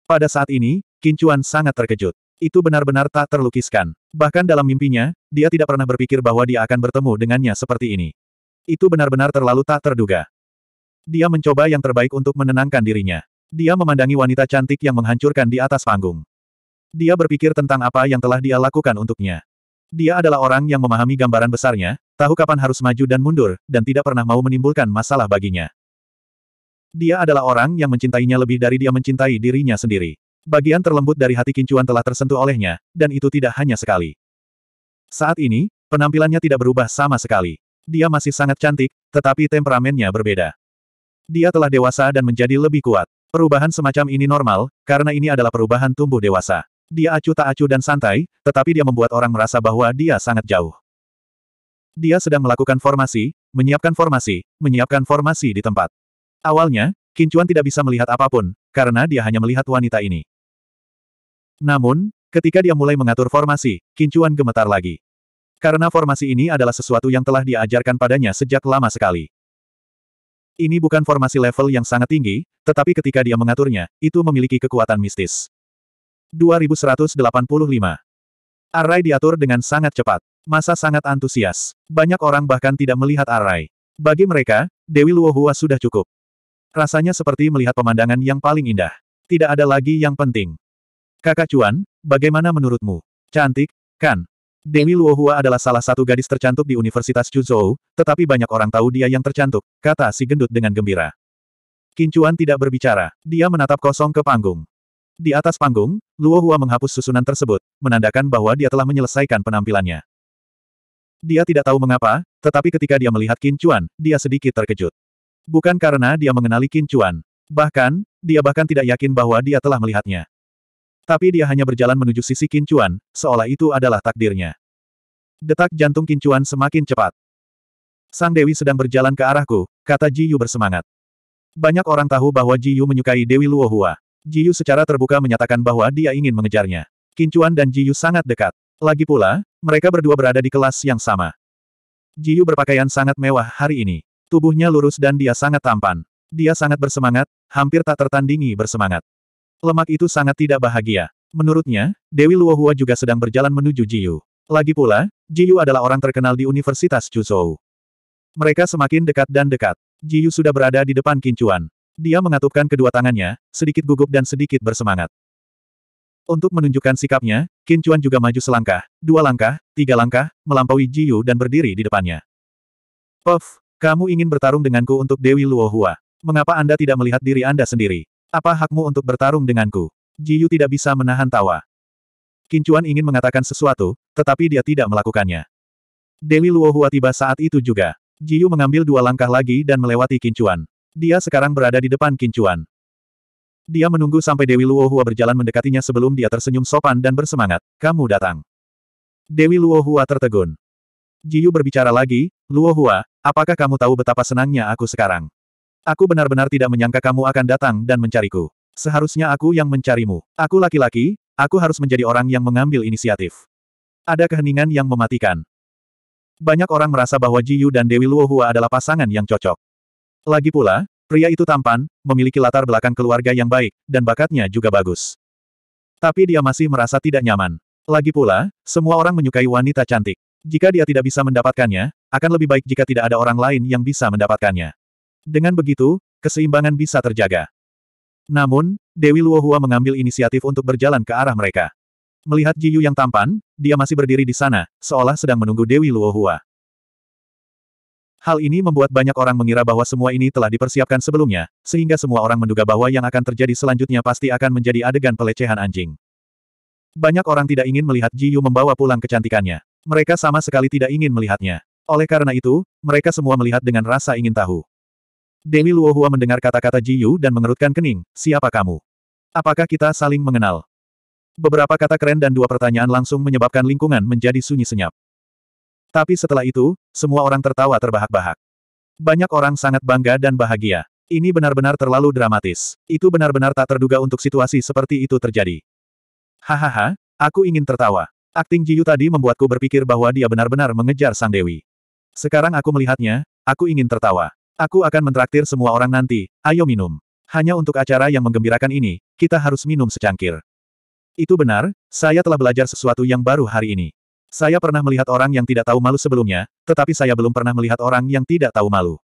Pada saat ini, Kincuan sangat terkejut. Itu benar-benar tak terlukiskan. Bahkan dalam mimpinya, dia tidak pernah berpikir bahwa dia akan bertemu dengannya seperti ini. Itu benar-benar terlalu tak terduga. Dia mencoba yang terbaik untuk menenangkan dirinya. Dia memandangi wanita cantik yang menghancurkan di atas panggung. Dia berpikir tentang apa yang telah dia lakukan untuknya. Dia adalah orang yang memahami gambaran besarnya, tahu kapan harus maju dan mundur, dan tidak pernah mau menimbulkan masalah baginya. Dia adalah orang yang mencintainya lebih dari dia mencintai dirinya sendiri. Bagian terlembut dari hati kincuan telah tersentuh olehnya, dan itu tidak hanya sekali. Saat ini, penampilannya tidak berubah sama sekali. Dia masih sangat cantik, tetapi temperamennya berbeda. Dia telah dewasa dan menjadi lebih kuat. Perubahan semacam ini normal, karena ini adalah perubahan tumbuh dewasa. Dia acuh tak acuh dan santai, tetapi dia membuat orang merasa bahwa dia sangat jauh. Dia sedang melakukan formasi, menyiapkan formasi, menyiapkan formasi di tempat. Awalnya, Kincuan tidak bisa melihat apapun, karena dia hanya melihat wanita ini. Namun, ketika dia mulai mengatur formasi, Kincuan gemetar lagi. Karena formasi ini adalah sesuatu yang telah diajarkan padanya sejak lama sekali. Ini bukan formasi level yang sangat tinggi, tetapi ketika dia mengaturnya, itu memiliki kekuatan mistis. 2185. Arai diatur dengan sangat cepat. Masa sangat antusias. Banyak orang bahkan tidak melihat Arai. Bagi mereka, Dewi Luohua sudah cukup. Rasanya seperti melihat pemandangan yang paling indah. Tidak ada lagi yang penting. Kakak Cuan, bagaimana menurutmu? Cantik, kan? Dewi Luohua adalah salah satu gadis tercantik di Universitas Chuzhou, tetapi banyak orang tahu dia yang tercantik, kata si gendut dengan gembira. Kincuan tidak berbicara, dia menatap kosong ke panggung. Di atas panggung, Luohua menghapus susunan tersebut, menandakan bahwa dia telah menyelesaikan penampilannya. Dia tidak tahu mengapa, tetapi ketika dia melihat Kincuan, dia sedikit terkejut. Bukan karena dia mengenali Kincuan. Bahkan, dia bahkan tidak yakin bahwa dia telah melihatnya. Tapi dia hanya berjalan menuju sisi Kincuan, seolah itu adalah takdirnya. Detak jantung Kincuan semakin cepat. Sang Dewi sedang berjalan ke arahku, kata Ji Yu bersemangat. Banyak orang tahu bahwa Ji Yu menyukai Dewi Luohua. Ji Yu secara terbuka menyatakan bahwa dia ingin mengejarnya. Kincuan dan Ji Yu sangat dekat. Lagi pula, mereka berdua berada di kelas yang sama. Ji Yu berpakaian sangat mewah hari ini. Tubuhnya lurus dan dia sangat tampan. Dia sangat bersemangat, hampir tak tertandingi bersemangat. Lemak itu sangat tidak bahagia. Menurutnya, Dewi Luohua juga sedang berjalan menuju Yu. Lagi pula, Yu adalah orang terkenal di Universitas Chuzhou. Mereka semakin dekat dan dekat. Yu sudah berada di depan kincuan. Dia mengatupkan kedua tangannya, sedikit gugup dan sedikit bersemangat. Untuk menunjukkan sikapnya, Kincuan juga maju selangkah, dua langkah, tiga langkah, melampaui Yu dan berdiri di depannya. Puff, kamu ingin bertarung denganku untuk Dewi Luohua. Mengapa Anda tidak melihat diri Anda sendiri? Apa hakmu untuk bertarung denganku? Ji Yu tidak bisa menahan tawa. Kincuan ingin mengatakan sesuatu, tetapi dia tidak melakukannya. Dewi Luohua tiba saat itu juga. Ji Yu mengambil dua langkah lagi dan melewati Kincuan. Dia sekarang berada di depan Kincuan. Dia menunggu sampai Dewi Luohua berjalan mendekatinya sebelum dia tersenyum sopan dan bersemangat, kamu datang. Dewi Luohua tertegun. Ji Yu berbicara lagi, Luohua, apakah kamu tahu betapa senangnya aku sekarang? Aku benar-benar tidak menyangka kamu akan datang dan mencariku. Seharusnya aku yang mencarimu. Aku laki-laki, aku harus menjadi orang yang mengambil inisiatif. Ada keheningan yang mematikan. Banyak orang merasa bahwa Ji Yu dan Dewi Luohua adalah pasangan yang cocok. Lagi pula, pria itu tampan, memiliki latar belakang keluarga yang baik, dan bakatnya juga bagus. Tapi dia masih merasa tidak nyaman. Lagi pula, semua orang menyukai wanita cantik. Jika dia tidak bisa mendapatkannya, akan lebih baik jika tidak ada orang lain yang bisa mendapatkannya. Dengan begitu, keseimbangan bisa terjaga. Namun, Dewi Luohua mengambil inisiatif untuk berjalan ke arah mereka. Melihat Ji Yu yang tampan, dia masih berdiri di sana, seolah sedang menunggu Dewi Luohua. Hal ini membuat banyak orang mengira bahwa semua ini telah dipersiapkan sebelumnya, sehingga semua orang menduga bahwa yang akan terjadi selanjutnya pasti akan menjadi adegan pelecehan anjing. Banyak orang tidak ingin melihat Ji Yu membawa pulang kecantikannya. Mereka sama sekali tidak ingin melihatnya. Oleh karena itu, mereka semua melihat dengan rasa ingin tahu. Dewi Luohua mendengar kata-kata Ji Yu dan mengerutkan kening, siapa kamu? Apakah kita saling mengenal? Beberapa kata keren dan dua pertanyaan langsung menyebabkan lingkungan menjadi sunyi senyap. Tapi setelah itu, semua orang tertawa terbahak-bahak. Banyak orang sangat bangga dan bahagia. Ini benar-benar terlalu dramatis. Itu benar-benar tak terduga untuk situasi seperti itu terjadi. Hahaha, aku ingin tertawa. Akting Jiyu tadi membuatku berpikir bahwa dia benar-benar mengejar Sang Dewi. Sekarang aku melihatnya, aku ingin tertawa. Aku akan mentraktir semua orang nanti, ayo minum. Hanya untuk acara yang menggembirakan ini, kita harus minum secangkir. Itu benar, saya telah belajar sesuatu yang baru hari ini. Saya pernah melihat orang yang tidak tahu malu sebelumnya, tetapi saya belum pernah melihat orang yang tidak tahu malu.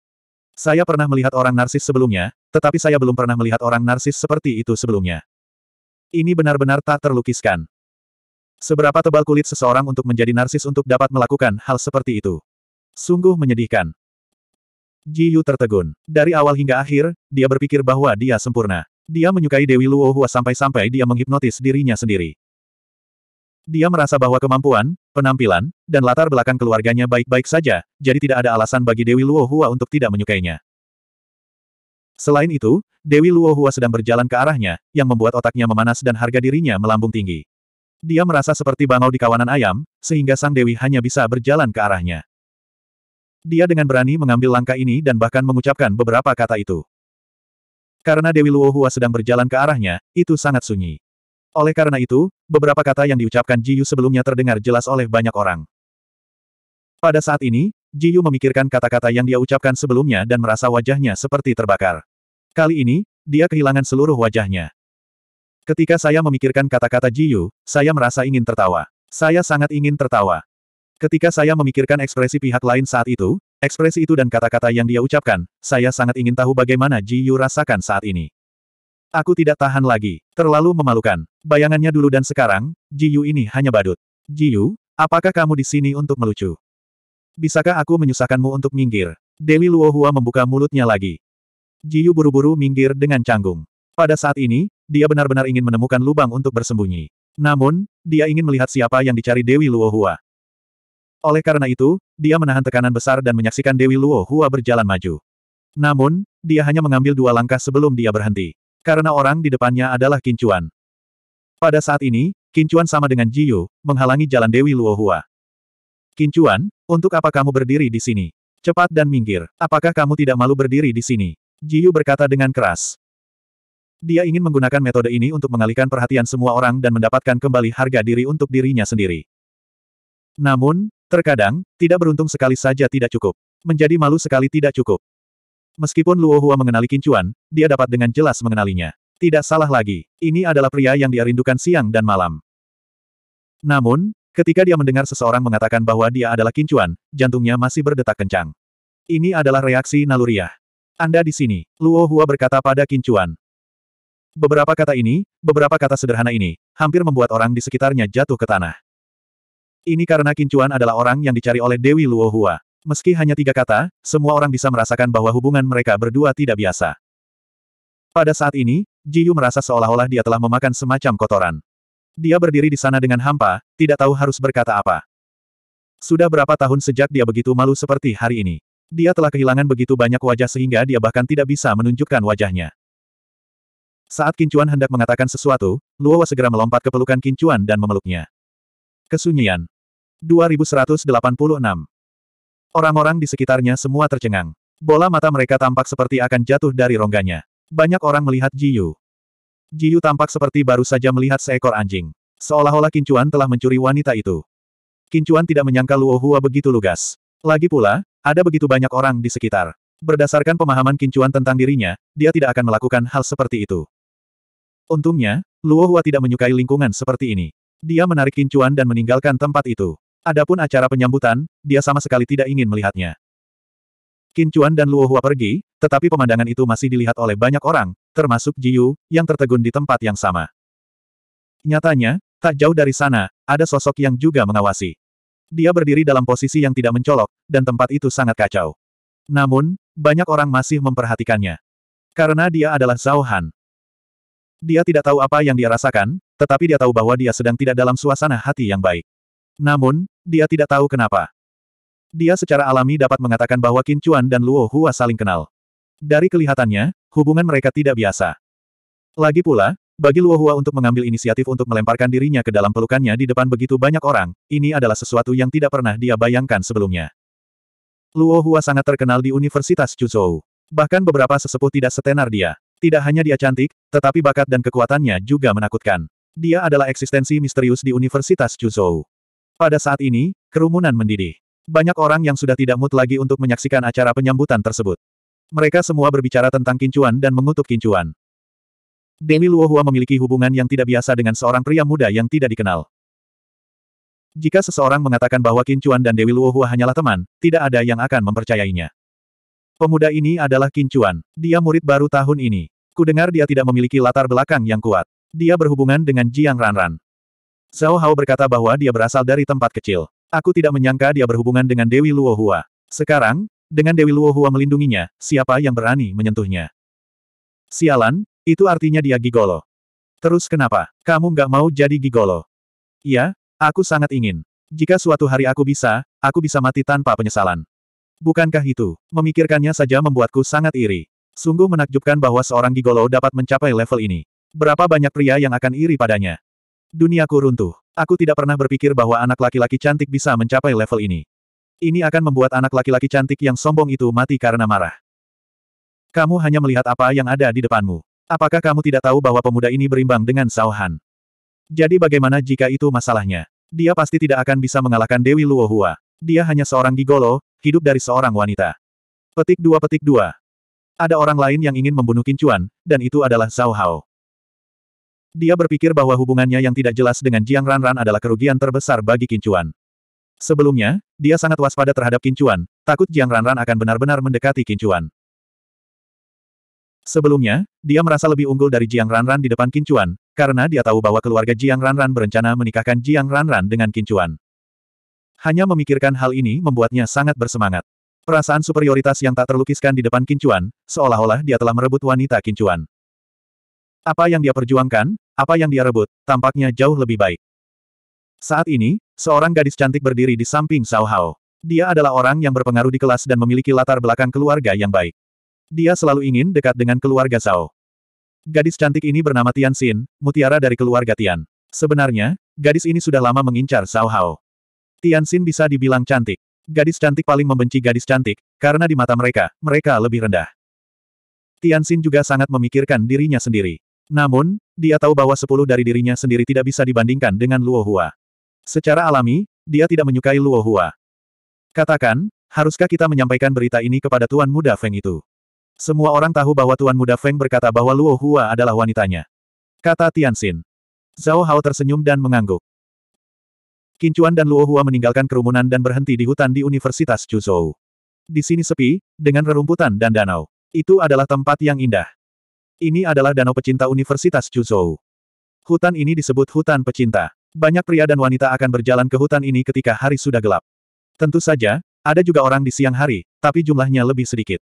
Saya pernah melihat orang narsis sebelumnya, tetapi saya belum pernah melihat orang narsis seperti itu sebelumnya. Ini benar-benar tak terlukiskan. Seberapa tebal kulit seseorang untuk menjadi narsis untuk dapat melakukan hal seperti itu? Sungguh menyedihkan. Ji Yu tertegun. Dari awal hingga akhir, dia berpikir bahwa dia sempurna. Dia menyukai Dewi Luo Hua sampai-sampai dia menghipnotis dirinya sendiri. Dia merasa bahwa kemampuan, penampilan, dan latar belakang keluarganya baik-baik saja, jadi tidak ada alasan bagi Dewi Luo Hua untuk tidak menyukainya. Selain itu, Dewi Luo Hua sedang berjalan ke arahnya, yang membuat otaknya memanas dan harga dirinya melambung tinggi. Dia merasa seperti bangau di kawanan ayam, sehingga sang Dewi hanya bisa berjalan ke arahnya. Dia dengan berani mengambil langkah ini dan bahkan mengucapkan beberapa kata itu. Karena Dewi Luohua sedang berjalan ke arahnya, itu sangat sunyi. Oleh karena itu, beberapa kata yang diucapkan Jiyu sebelumnya terdengar jelas oleh banyak orang. Pada saat ini, Jiyu memikirkan kata-kata yang dia ucapkan sebelumnya dan merasa wajahnya seperti terbakar. Kali ini, dia kehilangan seluruh wajahnya. Ketika saya memikirkan kata-kata Jiyu, saya merasa ingin tertawa. Saya sangat ingin tertawa. Ketika saya memikirkan ekspresi pihak lain saat itu, ekspresi itu dan kata-kata yang dia ucapkan, saya sangat ingin tahu bagaimana Ji Yu rasakan saat ini. Aku tidak tahan lagi, terlalu memalukan. Bayangannya dulu dan sekarang, Ji Yu ini hanya badut. Ji Yu, apakah kamu di sini untuk melucu? Bisakah aku menyusahkanmu untuk minggir? Dewi Luohua membuka mulutnya lagi. Ji Yu buru-buru minggir dengan canggung. Pada saat ini, dia benar-benar ingin menemukan lubang untuk bersembunyi. Namun, dia ingin melihat siapa yang dicari Dewi Luohua. Oleh karena itu, dia menahan tekanan besar dan menyaksikan Dewi Luo Hua berjalan maju. Namun, dia hanya mengambil dua langkah sebelum dia berhenti. Karena orang di depannya adalah Kincuan. Pada saat ini, Kincuan sama dengan Ji Yu menghalangi jalan Dewi Luo Hua. Kincuan, untuk apa kamu berdiri di sini? Cepat dan minggir, apakah kamu tidak malu berdiri di sini? Ji Yu berkata dengan keras. Dia ingin menggunakan metode ini untuk mengalihkan perhatian semua orang dan mendapatkan kembali harga diri untuk dirinya sendiri. Namun, Terkadang, tidak beruntung sekali saja tidak cukup. Menjadi malu sekali tidak cukup. Meskipun Luo Hua mengenali kincuan, dia dapat dengan jelas mengenalinya. Tidak salah lagi, ini adalah pria yang dia rindukan siang dan malam. Namun, ketika dia mendengar seseorang mengatakan bahwa dia adalah kincuan, jantungnya masih berdetak kencang. Ini adalah reaksi naluriah. Anda di sini, Luo Hua berkata pada kincuan. Beberapa kata ini, beberapa kata sederhana ini, hampir membuat orang di sekitarnya jatuh ke tanah. Ini karena Kincuan adalah orang yang dicari oleh Dewi Luohua. Meski hanya tiga kata, semua orang bisa merasakan bahwa hubungan mereka berdua tidak biasa. Pada saat ini, Ji Yu merasa seolah-olah dia telah memakan semacam kotoran. Dia berdiri di sana dengan hampa, tidak tahu harus berkata apa. Sudah berapa tahun sejak dia begitu malu seperti hari ini. Dia telah kehilangan begitu banyak wajah sehingga dia bahkan tidak bisa menunjukkan wajahnya. Saat Kincuan hendak mengatakan sesuatu, Luowa segera melompat ke pelukan Kincuan dan memeluknya. Kesunyian. 2186. Orang-orang di sekitarnya semua tercengang. Bola mata mereka tampak seperti akan jatuh dari rongganya. Banyak orang melihat Ji Yu. Ji Yu tampak seperti baru saja melihat seekor anjing. Seolah-olah Kincuan telah mencuri wanita itu. Kincuan tidak menyangka Luo Hua begitu lugas. Lagi pula, ada begitu banyak orang di sekitar. Berdasarkan pemahaman Kincuan tentang dirinya, dia tidak akan melakukan hal seperti itu. Untungnya, Luo Hua tidak menyukai lingkungan seperti ini. Dia menarik Kincuan dan meninggalkan tempat itu. Adapun acara penyambutan, dia sama sekali tidak ingin melihatnya. Kincuan dan Luohua pergi, tetapi pemandangan itu masih dilihat oleh banyak orang, termasuk Ji Yu, yang tertegun di tempat yang sama. Nyatanya, tak jauh dari sana, ada sosok yang juga mengawasi. Dia berdiri dalam posisi yang tidak mencolok, dan tempat itu sangat kacau. Namun, banyak orang masih memperhatikannya. Karena dia adalah Zhao Han. Dia tidak tahu apa yang dia rasakan, tetapi dia tahu bahwa dia sedang tidak dalam suasana hati yang baik. Namun, dia tidak tahu kenapa. Dia secara alami dapat mengatakan bahwa Qin Chuan dan Luo Hua saling kenal. Dari kelihatannya, hubungan mereka tidak biasa. Lagi pula, bagi Luo Hua untuk mengambil inisiatif untuk melemparkan dirinya ke dalam pelukannya di depan begitu banyak orang, ini adalah sesuatu yang tidak pernah dia bayangkan sebelumnya. Luo Hua sangat terkenal di Universitas Chuzhou. Bahkan beberapa sesepuh tidak setenar dia. Tidak hanya dia cantik, tetapi bakat dan kekuatannya juga menakutkan. Dia adalah eksistensi misterius di Universitas Chuzhou. Pada saat ini, kerumunan mendidih. Banyak orang yang sudah tidak mood lagi untuk menyaksikan acara penyambutan tersebut. Mereka semua berbicara tentang kincuan dan mengutuk kincuan. Dewi Luohua memiliki hubungan yang tidak biasa dengan seorang pria muda yang tidak dikenal. Jika seseorang mengatakan bahwa kincuan dan Dewi Luohua hanyalah teman, tidak ada yang akan mempercayainya. Pemuda ini adalah kincuan. Dia murid baru tahun ini. Kudengar dia tidak memiliki latar belakang yang kuat. Dia berhubungan dengan Jiang Ranran. Zhao Hao berkata bahwa dia berasal dari tempat kecil. Aku tidak menyangka dia berhubungan dengan Dewi Luohua. Sekarang, dengan Dewi Luohua melindunginya, siapa yang berani menyentuhnya? Sialan, itu artinya dia gigolo. Terus kenapa? Kamu nggak mau jadi gigolo? Iya, aku sangat ingin. Jika suatu hari aku bisa, aku bisa mati tanpa penyesalan. Bukankah itu? Memikirkannya saja membuatku sangat iri. Sungguh menakjubkan bahwa seorang gigolo dapat mencapai level ini. Berapa banyak pria yang akan iri padanya? Duniaku runtuh. Aku tidak pernah berpikir bahwa anak laki-laki cantik bisa mencapai level ini. Ini akan membuat anak laki-laki cantik yang sombong itu mati karena marah. Kamu hanya melihat apa yang ada di depanmu. Apakah kamu tidak tahu bahwa pemuda ini berimbang dengan Cao Han? Jadi bagaimana jika itu masalahnya? Dia pasti tidak akan bisa mengalahkan Dewi Luohua. Dia hanya seorang gigolo, hidup dari seorang wanita. Petik dua petik dua. Ada orang lain yang ingin membunuh Kincuan, dan itu adalah Zhao Hao. Dia berpikir bahwa hubungannya yang tidak jelas dengan Jiang Ranran adalah kerugian terbesar bagi Kincuan. Sebelumnya, dia sangat waspada terhadap Kincuan, takut Jiang Ranran akan benar-benar mendekati Kincuan. Sebelumnya, dia merasa lebih unggul dari Jiang Ranran di depan Kincuan, karena dia tahu bahwa keluarga Jiang Ranran berencana menikahkan Jiang Ranran dengan Kincuan. Hanya memikirkan hal ini membuatnya sangat bersemangat. Perasaan superioritas yang tak terlukiskan di depan Kincuan, seolah-olah dia telah merebut wanita Kincuan. Apa yang dia perjuangkan, apa yang dia rebut, tampaknya jauh lebih baik. Saat ini, seorang gadis cantik berdiri di samping Sao Hao. Dia adalah orang yang berpengaruh di kelas dan memiliki latar belakang keluarga yang baik. Dia selalu ingin dekat dengan keluarga Cao. Gadis cantik ini bernama Tian Xin, mutiara dari keluarga Tian. Sebenarnya, gadis ini sudah lama mengincar Sao Hao. Tian Xin bisa dibilang cantik. Gadis cantik paling membenci gadis cantik, karena di mata mereka, mereka lebih rendah. Tian Xin juga sangat memikirkan dirinya sendiri. Namun, dia tahu bahwa sepuluh dari dirinya sendiri tidak bisa dibandingkan dengan Luo Hua. Secara alami, dia tidak menyukai Luo Hua. Katakan, haruskah kita menyampaikan berita ini kepada Tuan Muda Feng itu? Semua orang tahu bahwa Tuan Muda Feng berkata bahwa Luo Hua adalah wanitanya. Kata Tianxin. Zhao Hao tersenyum dan mengangguk. Kincuan dan Luo Hua meninggalkan kerumunan dan berhenti di hutan di Universitas Chuzhou. Di sini sepi, dengan rerumputan dan danau. Itu adalah tempat yang indah. Ini adalah danau pecinta Universitas Chuzhou. Hutan ini disebut hutan pecinta. Banyak pria dan wanita akan berjalan ke hutan ini ketika hari sudah gelap. Tentu saja, ada juga orang di siang hari, tapi jumlahnya lebih sedikit.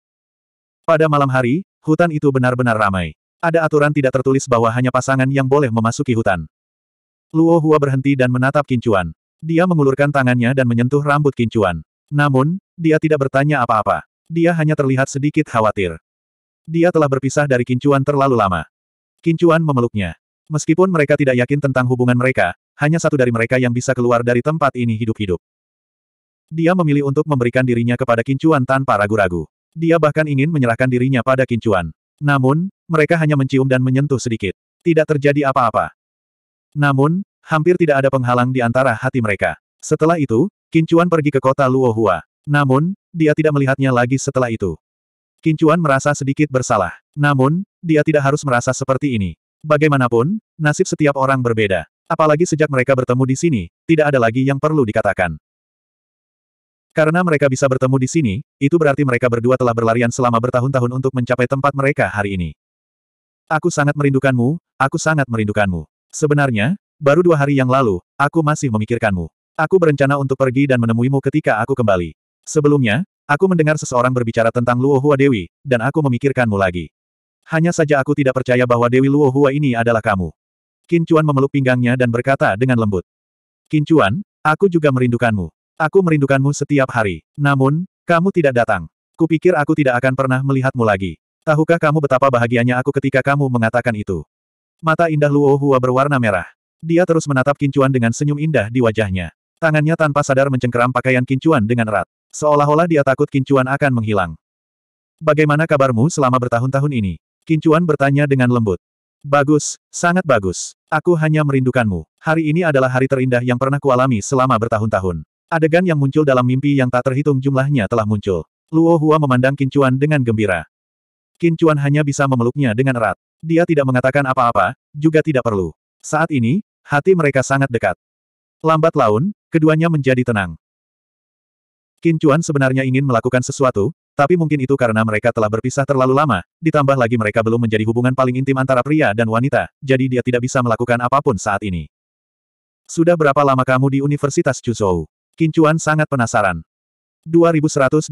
Pada malam hari, hutan itu benar-benar ramai. Ada aturan tidak tertulis bahwa hanya pasangan yang boleh memasuki hutan. Luo Hua berhenti dan menatap Kincuan. Dia mengulurkan tangannya dan menyentuh rambut Kincuan. Namun, dia tidak bertanya apa-apa. Dia hanya terlihat sedikit khawatir. Dia telah berpisah dari Kincuan terlalu lama. Kincuan memeluknya. Meskipun mereka tidak yakin tentang hubungan mereka, hanya satu dari mereka yang bisa keluar dari tempat ini hidup-hidup. Dia memilih untuk memberikan dirinya kepada Kincuan tanpa ragu-ragu. Dia bahkan ingin menyerahkan dirinya pada Kincuan. Namun, mereka hanya mencium dan menyentuh sedikit. Tidak terjadi apa-apa. Namun, hampir tidak ada penghalang di antara hati mereka. Setelah itu, Kincuan pergi ke kota Luohua. Namun, dia tidak melihatnya lagi setelah itu. Kincuan merasa sedikit bersalah. Namun, dia tidak harus merasa seperti ini. Bagaimanapun, nasib setiap orang berbeda. Apalagi sejak mereka bertemu di sini, tidak ada lagi yang perlu dikatakan. Karena mereka bisa bertemu di sini, itu berarti mereka berdua telah berlarian selama bertahun-tahun untuk mencapai tempat mereka hari ini. Aku sangat merindukanmu, aku sangat merindukanmu. Sebenarnya, baru dua hari yang lalu, aku masih memikirkanmu. Aku berencana untuk pergi dan menemuimu ketika aku kembali. Sebelumnya, aku mendengar seseorang berbicara tentang Luo Hua Dewi, dan aku memikirkanmu lagi. Hanya saja aku tidak percaya bahwa Dewi Luo Hua ini adalah kamu. Qin Chuan memeluk pinggangnya dan berkata dengan lembut. Qin Chuan, aku juga merindukanmu. Aku merindukanmu setiap hari. Namun, kamu tidak datang. Kupikir aku tidak akan pernah melihatmu lagi. Tahukah kamu betapa bahagianya aku ketika kamu mengatakan itu? Mata indah Luo Hua berwarna merah. Dia terus menatap Kincuan dengan senyum indah di wajahnya. Tangannya tanpa sadar mencengkeram pakaian Kincuan dengan erat. Seolah-olah dia takut Kincuan akan menghilang. Bagaimana kabarmu selama bertahun-tahun ini? Kincuan bertanya dengan lembut. Bagus, sangat bagus. Aku hanya merindukanmu. Hari ini adalah hari terindah yang pernah kualami selama bertahun-tahun. Adegan yang muncul dalam mimpi yang tak terhitung jumlahnya telah muncul. Luo Hua memandang Kincuan dengan gembira. Kincuan hanya bisa memeluknya dengan erat. Dia tidak mengatakan apa-apa, juga tidak perlu. Saat ini, hati mereka sangat dekat. Lambat laun, keduanya menjadi tenang. Qin Chuan sebenarnya ingin melakukan sesuatu, tapi mungkin itu karena mereka telah berpisah terlalu lama, ditambah lagi mereka belum menjadi hubungan paling intim antara pria dan wanita, jadi dia tidak bisa melakukan apapun saat ini. Sudah berapa lama kamu di Universitas Chuzhou? Qin Chuan sangat penasaran. 2187.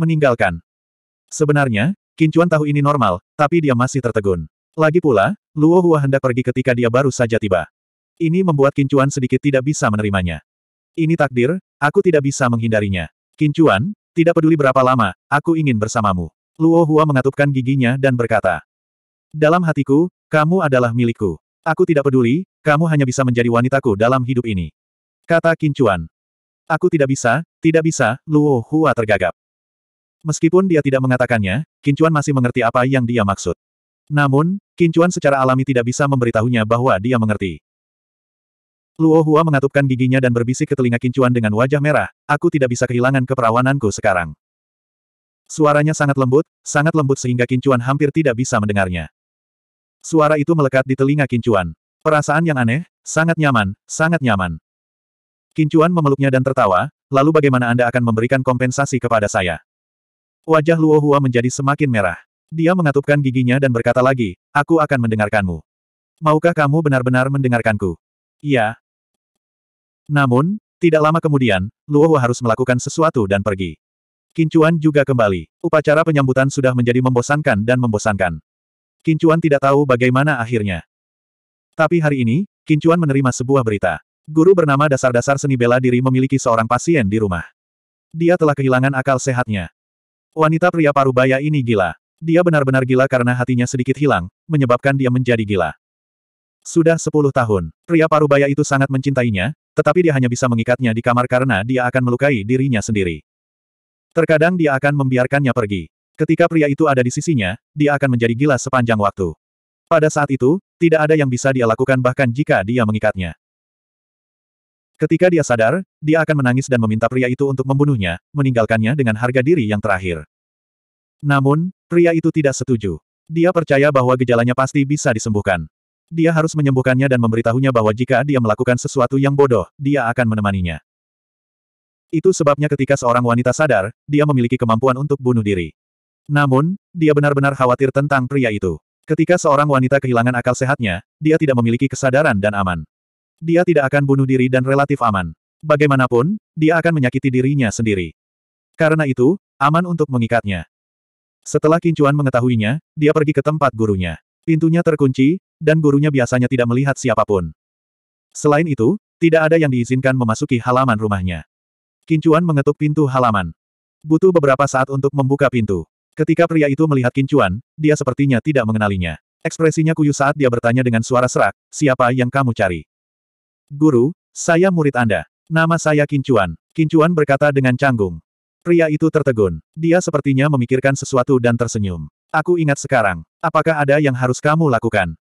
Meninggalkan. Sebenarnya, Qin Chuan tahu ini normal, tapi dia masih tertegun. Lagi pula, Luo Hua hendak pergi ketika dia baru saja tiba. Ini membuat Qin Chuan sedikit tidak bisa menerimanya. Ini takdir, aku tidak bisa menghindarinya. Kincuan, tidak peduli berapa lama, aku ingin bersamamu. Luo Hua mengatupkan giginya dan berkata. Dalam hatiku, kamu adalah milikku. Aku tidak peduli, kamu hanya bisa menjadi wanitaku dalam hidup ini. Kata Kincuan. Aku tidak bisa, tidak bisa, Luo Hua tergagap. Meskipun dia tidak mengatakannya, Kincuan masih mengerti apa yang dia maksud. Namun, Kincuan secara alami tidak bisa memberitahunya bahwa dia mengerti. Luo Hua mengatupkan giginya dan berbisik ke telinga Kincuan dengan wajah merah, aku tidak bisa kehilangan keperawananku sekarang. Suaranya sangat lembut, sangat lembut sehingga Kincuan hampir tidak bisa mendengarnya. Suara itu melekat di telinga Kincuan. Perasaan yang aneh, sangat nyaman, sangat nyaman. Kincuan memeluknya dan tertawa, lalu bagaimana Anda akan memberikan kompensasi kepada saya? Wajah Luo Hua menjadi semakin merah. Dia mengatupkan giginya dan berkata lagi, aku akan mendengarkanmu. Maukah kamu benar-benar mendengarkanku? Iya, namun, tidak lama kemudian, Luo Hua harus melakukan sesuatu dan pergi. Kincuan juga kembali. Upacara penyambutan sudah menjadi membosankan dan membosankan. Kincuan tidak tahu bagaimana akhirnya. Tapi hari ini, Kincuan menerima sebuah berita. Guru bernama Dasar-Dasar Seni Bela Diri memiliki seorang pasien di rumah. Dia telah kehilangan akal sehatnya. Wanita pria parubaya ini gila. Dia benar-benar gila karena hatinya sedikit hilang, menyebabkan dia menjadi gila. Sudah sepuluh tahun, pria parubaya itu sangat mencintainya, tetapi dia hanya bisa mengikatnya di kamar karena dia akan melukai dirinya sendiri. Terkadang dia akan membiarkannya pergi. Ketika pria itu ada di sisinya, dia akan menjadi gila sepanjang waktu. Pada saat itu, tidak ada yang bisa dia lakukan bahkan jika dia mengikatnya. Ketika dia sadar, dia akan menangis dan meminta pria itu untuk membunuhnya, meninggalkannya dengan harga diri yang terakhir. Namun, pria itu tidak setuju. Dia percaya bahwa gejalanya pasti bisa disembuhkan. Dia harus menyembuhkannya dan memberitahunya bahwa jika dia melakukan sesuatu yang bodoh, dia akan menemaninya. Itu sebabnya ketika seorang wanita sadar, dia memiliki kemampuan untuk bunuh diri. Namun, dia benar-benar khawatir tentang pria itu. Ketika seorang wanita kehilangan akal sehatnya, dia tidak memiliki kesadaran dan aman. Dia tidak akan bunuh diri dan relatif aman. Bagaimanapun, dia akan menyakiti dirinya sendiri. Karena itu, aman untuk mengikatnya. Setelah Kincuan mengetahuinya, dia pergi ke tempat gurunya. Pintunya terkunci, dan gurunya biasanya tidak melihat siapapun. Selain itu, tidak ada yang diizinkan memasuki halaman rumahnya. Kincuan mengetuk pintu halaman. Butuh beberapa saat untuk membuka pintu. Ketika pria itu melihat Kincuan, dia sepertinya tidak mengenalinya. Ekspresinya kuyu saat dia bertanya dengan suara serak, siapa yang kamu cari? Guru, saya murid Anda. Nama saya Kincuan. Kincuan berkata dengan canggung. Pria itu tertegun. Dia sepertinya memikirkan sesuatu dan tersenyum. Aku ingat sekarang. Apakah ada yang harus kamu lakukan?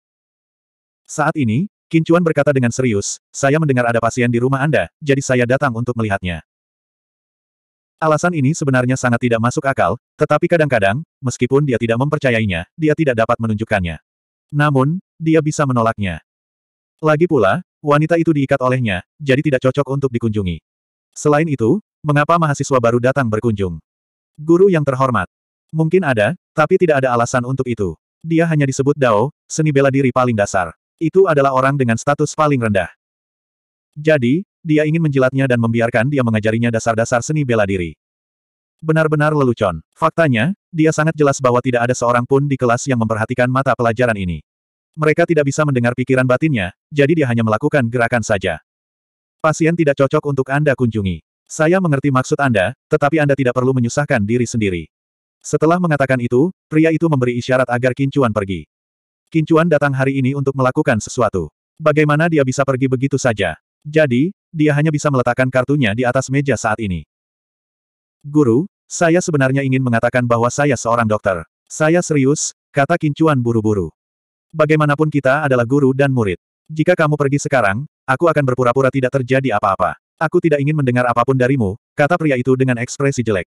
Saat ini, Kincuan berkata dengan serius, saya mendengar ada pasien di rumah Anda, jadi saya datang untuk melihatnya. Alasan ini sebenarnya sangat tidak masuk akal, tetapi kadang-kadang, meskipun dia tidak mempercayainya, dia tidak dapat menunjukkannya. Namun, dia bisa menolaknya. Lagi pula, wanita itu diikat olehnya, jadi tidak cocok untuk dikunjungi. Selain itu, mengapa mahasiswa baru datang berkunjung? Guru yang terhormat. Mungkin ada, tapi tidak ada alasan untuk itu. Dia hanya disebut Dao, seni bela diri paling dasar. Itu adalah orang dengan status paling rendah. Jadi, dia ingin menjilatnya dan membiarkan dia mengajarinya dasar-dasar seni bela diri. Benar-benar lelucon. Faktanya, dia sangat jelas bahwa tidak ada seorang pun di kelas yang memperhatikan mata pelajaran ini. Mereka tidak bisa mendengar pikiran batinnya, jadi dia hanya melakukan gerakan saja. Pasien tidak cocok untuk Anda kunjungi. Saya mengerti maksud Anda, tetapi Anda tidak perlu menyusahkan diri sendiri. Setelah mengatakan itu, pria itu memberi isyarat agar Kincuan pergi. Kincuan datang hari ini untuk melakukan sesuatu. Bagaimana dia bisa pergi begitu saja? Jadi, dia hanya bisa meletakkan kartunya di atas meja saat ini. Guru, saya sebenarnya ingin mengatakan bahwa saya seorang dokter. Saya serius, kata Kincuan buru-buru. Bagaimanapun kita adalah guru dan murid. Jika kamu pergi sekarang, aku akan berpura-pura tidak terjadi apa-apa. Aku tidak ingin mendengar apapun darimu, kata pria itu dengan ekspresi jelek.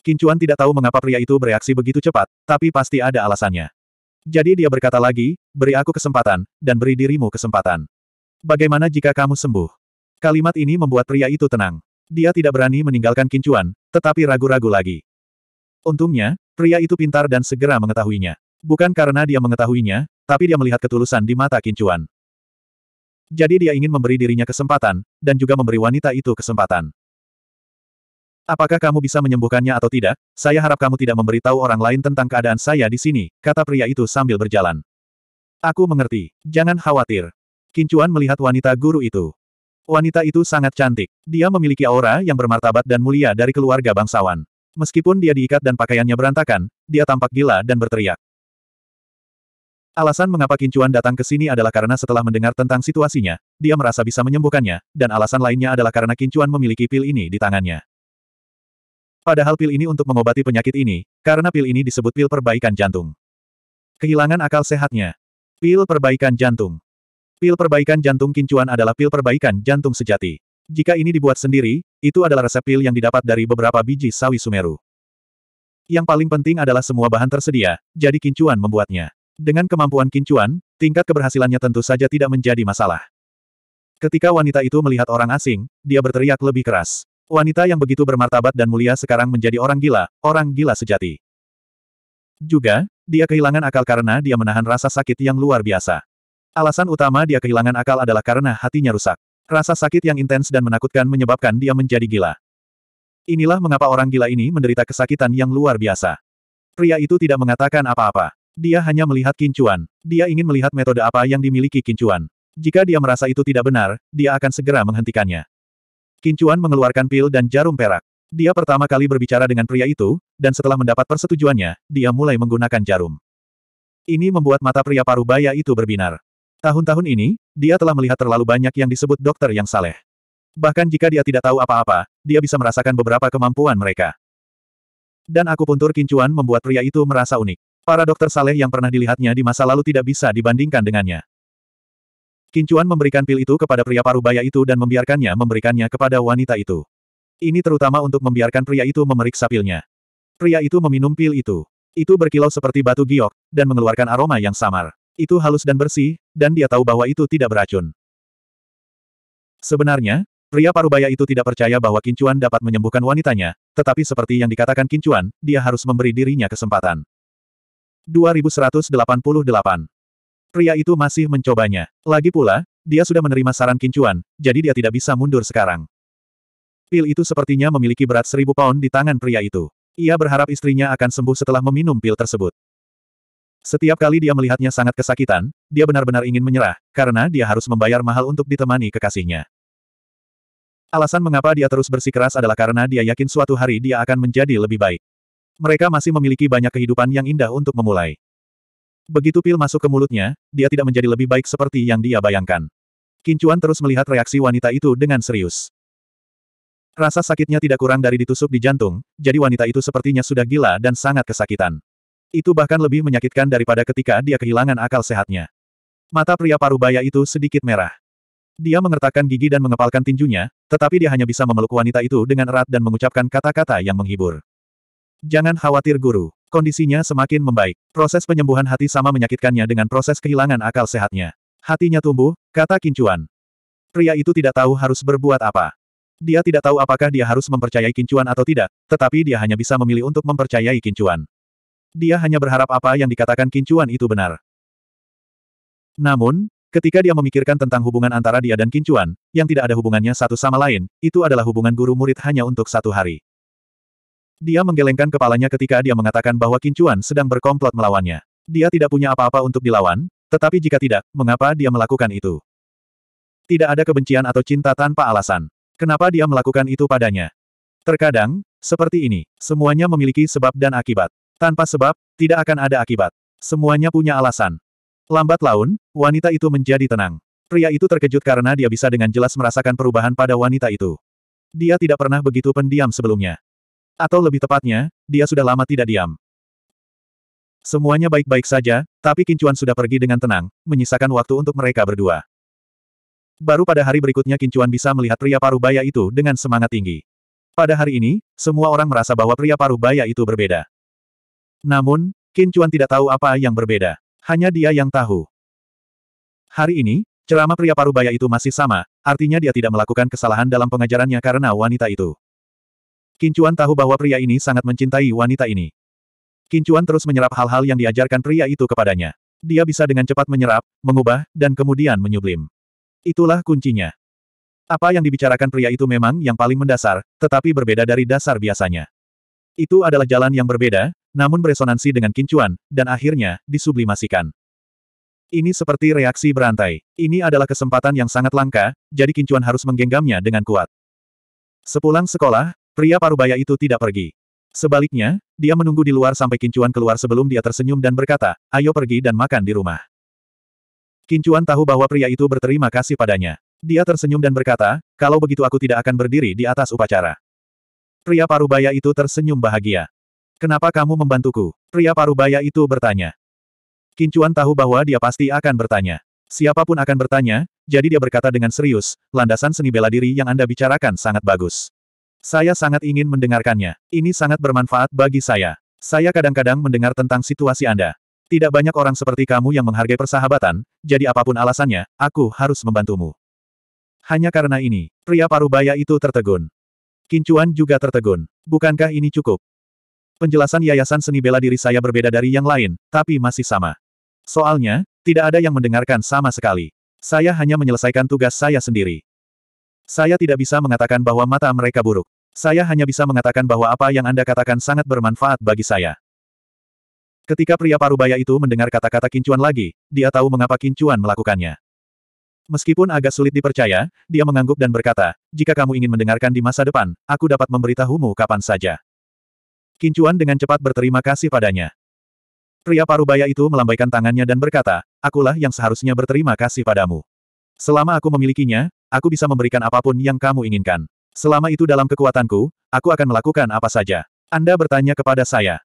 Kincuan tidak tahu mengapa pria itu bereaksi begitu cepat, tapi pasti ada alasannya. Jadi dia berkata lagi, beri aku kesempatan, dan beri dirimu kesempatan. Bagaimana jika kamu sembuh? Kalimat ini membuat pria itu tenang. Dia tidak berani meninggalkan kincuan, tetapi ragu-ragu lagi. Untungnya, pria itu pintar dan segera mengetahuinya. Bukan karena dia mengetahuinya, tapi dia melihat ketulusan di mata kincuan. Jadi dia ingin memberi dirinya kesempatan, dan juga memberi wanita itu kesempatan. Apakah kamu bisa menyembuhkannya atau tidak? Saya harap kamu tidak memberitahu orang lain tentang keadaan saya di sini, kata pria itu sambil berjalan. Aku mengerti. Jangan khawatir. Kincuan melihat wanita guru itu. Wanita itu sangat cantik. Dia memiliki aura yang bermartabat dan mulia dari keluarga bangsawan. Meskipun dia diikat dan pakaiannya berantakan, dia tampak gila dan berteriak. Alasan mengapa Kincuan datang ke sini adalah karena setelah mendengar tentang situasinya, dia merasa bisa menyembuhkannya, dan alasan lainnya adalah karena Kincuan memiliki pil ini di tangannya. Padahal pil ini untuk mengobati penyakit ini, karena pil ini disebut pil perbaikan jantung. Kehilangan akal sehatnya. Pil perbaikan jantung. Pil perbaikan jantung kincuan adalah pil perbaikan jantung sejati. Jika ini dibuat sendiri, itu adalah resep pil yang didapat dari beberapa biji sawi Sumeru. Yang paling penting adalah semua bahan tersedia, jadi kincuan membuatnya. Dengan kemampuan kincuan, tingkat keberhasilannya tentu saja tidak menjadi masalah. Ketika wanita itu melihat orang asing, dia berteriak lebih keras. Wanita yang begitu bermartabat dan mulia sekarang menjadi orang gila, orang gila sejati. Juga, dia kehilangan akal karena dia menahan rasa sakit yang luar biasa. Alasan utama dia kehilangan akal adalah karena hatinya rusak. Rasa sakit yang intens dan menakutkan menyebabkan dia menjadi gila. Inilah mengapa orang gila ini menderita kesakitan yang luar biasa. Pria itu tidak mengatakan apa-apa. Dia hanya melihat kincuan. Dia ingin melihat metode apa yang dimiliki kincuan. Jika dia merasa itu tidak benar, dia akan segera menghentikannya. Kincuan mengeluarkan pil dan jarum perak. Dia pertama kali berbicara dengan pria itu, dan setelah mendapat persetujuannya, dia mulai menggunakan jarum. Ini membuat mata pria paruh baya itu berbinar. Tahun-tahun ini, dia telah melihat terlalu banyak yang disebut dokter yang saleh. Bahkan jika dia tidak tahu apa-apa, dia bisa merasakan beberapa kemampuan mereka. Dan aku puntur kincuan membuat pria itu merasa unik. Para dokter saleh yang pernah dilihatnya di masa lalu tidak bisa dibandingkan dengannya. Kincuan memberikan pil itu kepada pria parubaya itu dan membiarkannya memberikannya kepada wanita itu. Ini terutama untuk membiarkan pria itu memeriksa pilnya. Pria itu meminum pil itu. Itu berkilau seperti batu giok, dan mengeluarkan aroma yang samar. Itu halus dan bersih, dan dia tahu bahwa itu tidak beracun. Sebenarnya, pria parubaya itu tidak percaya bahwa Kincuan dapat menyembuhkan wanitanya, tetapi seperti yang dikatakan Kincuan, dia harus memberi dirinya kesempatan. 2188 Pria itu masih mencobanya. Lagi pula, dia sudah menerima saran kincuan, jadi dia tidak bisa mundur sekarang. Pil itu sepertinya memiliki berat seribu pound di tangan pria itu. Ia berharap istrinya akan sembuh setelah meminum pil tersebut. Setiap kali dia melihatnya sangat kesakitan, dia benar-benar ingin menyerah, karena dia harus membayar mahal untuk ditemani kekasihnya. Alasan mengapa dia terus bersikeras adalah karena dia yakin suatu hari dia akan menjadi lebih baik. Mereka masih memiliki banyak kehidupan yang indah untuk memulai. Begitu pil masuk ke mulutnya, dia tidak menjadi lebih baik seperti yang dia bayangkan. Kincuan terus melihat reaksi wanita itu dengan serius. Rasa sakitnya tidak kurang dari ditusuk di jantung, jadi wanita itu sepertinya sudah gila dan sangat kesakitan. Itu bahkan lebih menyakitkan daripada ketika dia kehilangan akal sehatnya. Mata pria parubaya itu sedikit merah. Dia mengertakkan gigi dan mengepalkan tinjunya, tetapi dia hanya bisa memeluk wanita itu dengan erat dan mengucapkan kata-kata yang menghibur. Jangan khawatir guru. Kondisinya semakin membaik. Proses penyembuhan hati sama menyakitkannya dengan proses kehilangan akal sehatnya. Hatinya tumbuh, kata Kincuan. Pria itu tidak tahu harus berbuat apa. Dia tidak tahu apakah dia harus mempercayai Kincuan atau tidak, tetapi dia hanya bisa memilih untuk mempercayai Kincuan. Dia hanya berharap apa yang dikatakan Kincuan itu benar. Namun, ketika dia memikirkan tentang hubungan antara dia dan Kincuan, yang tidak ada hubungannya satu sama lain, itu adalah hubungan guru murid hanya untuk satu hari. Dia menggelengkan kepalanya ketika dia mengatakan bahwa Kincuan sedang berkomplot melawannya. Dia tidak punya apa-apa untuk dilawan, tetapi jika tidak, mengapa dia melakukan itu? Tidak ada kebencian atau cinta tanpa alasan. Kenapa dia melakukan itu padanya? Terkadang, seperti ini, semuanya memiliki sebab dan akibat. Tanpa sebab, tidak akan ada akibat. Semuanya punya alasan. Lambat laun, wanita itu menjadi tenang. Pria itu terkejut karena dia bisa dengan jelas merasakan perubahan pada wanita itu. Dia tidak pernah begitu pendiam sebelumnya. Atau lebih tepatnya, dia sudah lama tidak diam. Semuanya baik-baik saja, tapi Kincuan sudah pergi dengan tenang, menyisakan waktu untuk mereka berdua. Baru pada hari berikutnya Kincuan bisa melihat pria Parubaya itu dengan semangat tinggi. Pada hari ini, semua orang merasa bahwa pria Parubaya itu berbeda. Namun, Kincuan tidak tahu apa yang berbeda. Hanya dia yang tahu. Hari ini, ceramah pria Parubaya itu masih sama, artinya dia tidak melakukan kesalahan dalam pengajarannya karena wanita itu. Kincuan tahu bahwa pria ini sangat mencintai wanita ini. Kincuan terus menyerap hal-hal yang diajarkan pria itu kepadanya. Dia bisa dengan cepat menyerap, mengubah, dan kemudian menyublim. Itulah kuncinya. Apa yang dibicarakan pria itu memang yang paling mendasar, tetapi berbeda dari dasar biasanya. Itu adalah jalan yang berbeda, namun beresonansi dengan kincuan, dan akhirnya, disublimasikan. Ini seperti reaksi berantai. Ini adalah kesempatan yang sangat langka, jadi Kincuan harus menggenggamnya dengan kuat. Sepulang sekolah, Pria parubaya itu tidak pergi. Sebaliknya, dia menunggu di luar sampai Kincuan keluar sebelum dia tersenyum dan berkata, ayo pergi dan makan di rumah. Kincuan tahu bahwa pria itu berterima kasih padanya. Dia tersenyum dan berkata, kalau begitu aku tidak akan berdiri di atas upacara. Pria parubaya itu tersenyum bahagia. Kenapa kamu membantuku? Pria parubaya itu bertanya. Kincuan tahu bahwa dia pasti akan bertanya. Siapapun akan bertanya, jadi dia berkata dengan serius, landasan seni bela diri yang Anda bicarakan sangat bagus. Saya sangat ingin mendengarkannya. Ini sangat bermanfaat bagi saya. Saya kadang-kadang mendengar tentang situasi Anda. Tidak banyak orang seperti kamu yang menghargai persahabatan, jadi apapun alasannya, aku harus membantumu. Hanya karena ini, pria parubaya itu tertegun. Kincuan juga tertegun. Bukankah ini cukup? Penjelasan Yayasan Seni Bela Diri saya berbeda dari yang lain, tapi masih sama. Soalnya, tidak ada yang mendengarkan sama sekali. Saya hanya menyelesaikan tugas saya sendiri. Saya tidak bisa mengatakan bahwa mata mereka buruk. Saya hanya bisa mengatakan bahwa apa yang Anda katakan sangat bermanfaat bagi saya. Ketika pria parubaya itu mendengar kata-kata kincuan lagi, dia tahu mengapa kincuan melakukannya. Meskipun agak sulit dipercaya, dia mengangguk dan berkata, jika kamu ingin mendengarkan di masa depan, aku dapat memberitahumu kapan saja. Kincuan dengan cepat berterima kasih padanya. Pria parubaya itu melambaikan tangannya dan berkata, akulah yang seharusnya berterima kasih padamu. Selama aku memilikinya, aku bisa memberikan apapun yang kamu inginkan. Selama itu dalam kekuatanku, aku akan melakukan apa saja. Anda bertanya kepada saya.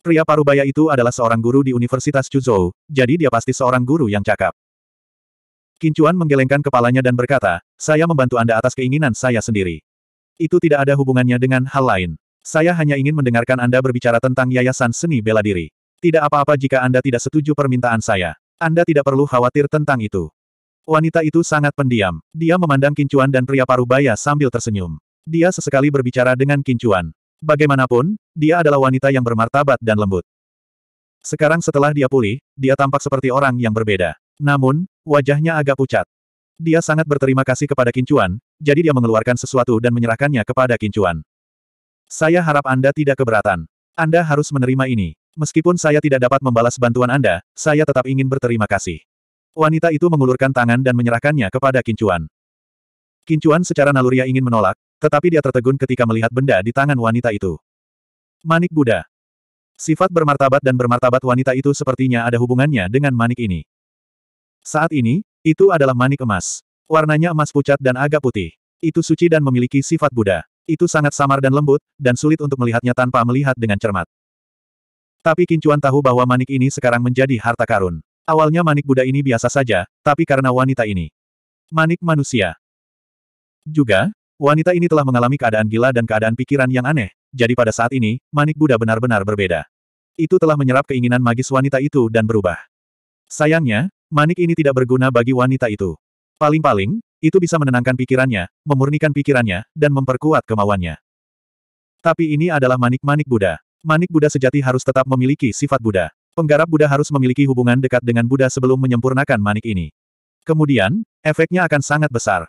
Pria parubaya itu adalah seorang guru di Universitas Chuzhou, jadi dia pasti seorang guru yang cakap. Kincuan menggelengkan kepalanya dan berkata, saya membantu Anda atas keinginan saya sendiri. Itu tidak ada hubungannya dengan hal lain. Saya hanya ingin mendengarkan Anda berbicara tentang Yayasan Seni Bela Diri. Tidak apa-apa jika Anda tidak setuju permintaan saya. Anda tidak perlu khawatir tentang itu. Wanita itu sangat pendiam. Dia memandang Kincuan dan pria parubaya sambil tersenyum. Dia sesekali berbicara dengan Kincuan. Bagaimanapun, dia adalah wanita yang bermartabat dan lembut. Sekarang setelah dia pulih, dia tampak seperti orang yang berbeda. Namun, wajahnya agak pucat. Dia sangat berterima kasih kepada Kincuan, jadi dia mengeluarkan sesuatu dan menyerahkannya kepada Kincuan. Saya harap Anda tidak keberatan. Anda harus menerima ini. Meskipun saya tidak dapat membalas bantuan Anda, saya tetap ingin berterima kasih. Wanita itu mengulurkan tangan dan menyerahkannya kepada Kincuan. Kincuan secara naluriah ingin menolak, tetapi dia tertegun ketika melihat benda di tangan wanita itu. Manik Buddha. Sifat bermartabat dan bermartabat wanita itu sepertinya ada hubungannya dengan manik ini. Saat ini, itu adalah manik emas. Warnanya emas pucat dan agak putih. Itu suci dan memiliki sifat Buddha. Itu sangat samar dan lembut, dan sulit untuk melihatnya tanpa melihat dengan cermat. Tapi Kincuan tahu bahwa manik ini sekarang menjadi harta karun. Awalnya manik Buddha ini biasa saja, tapi karena wanita ini. Manik manusia. Juga, wanita ini telah mengalami keadaan gila dan keadaan pikiran yang aneh, jadi pada saat ini, manik Buddha benar-benar berbeda. Itu telah menyerap keinginan magis wanita itu dan berubah. Sayangnya, manik ini tidak berguna bagi wanita itu. Paling-paling, itu bisa menenangkan pikirannya, memurnikan pikirannya, dan memperkuat kemauannya. Tapi ini adalah manik-manik Buddha. Manik Buddha sejati harus tetap memiliki sifat Buddha. Penggarap Buddha harus memiliki hubungan dekat dengan Buddha sebelum menyempurnakan manik ini. Kemudian, efeknya akan sangat besar.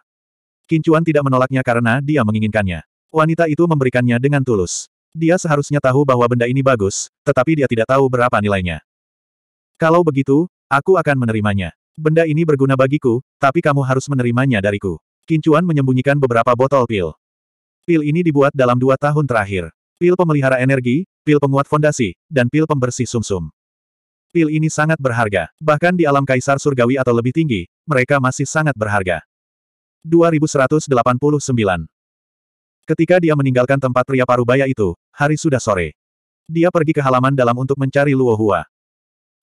Kincuan tidak menolaknya karena dia menginginkannya. Wanita itu memberikannya dengan tulus. Dia seharusnya tahu bahwa benda ini bagus, tetapi dia tidak tahu berapa nilainya. Kalau begitu, aku akan menerimanya. Benda ini berguna bagiku, tapi kamu harus menerimanya dariku. Kincuan menyembunyikan beberapa botol pil. Pil ini dibuat dalam dua tahun terakhir. Pil pemelihara energi, pil penguat fondasi, dan pil pembersih sumsum. -sum. Pil ini sangat berharga, bahkan di alam kaisar surgawi atau lebih tinggi, mereka masih sangat berharga. 2189 Ketika dia meninggalkan tempat pria parubaya itu, hari sudah sore. Dia pergi ke halaman dalam untuk mencari Luo Hua.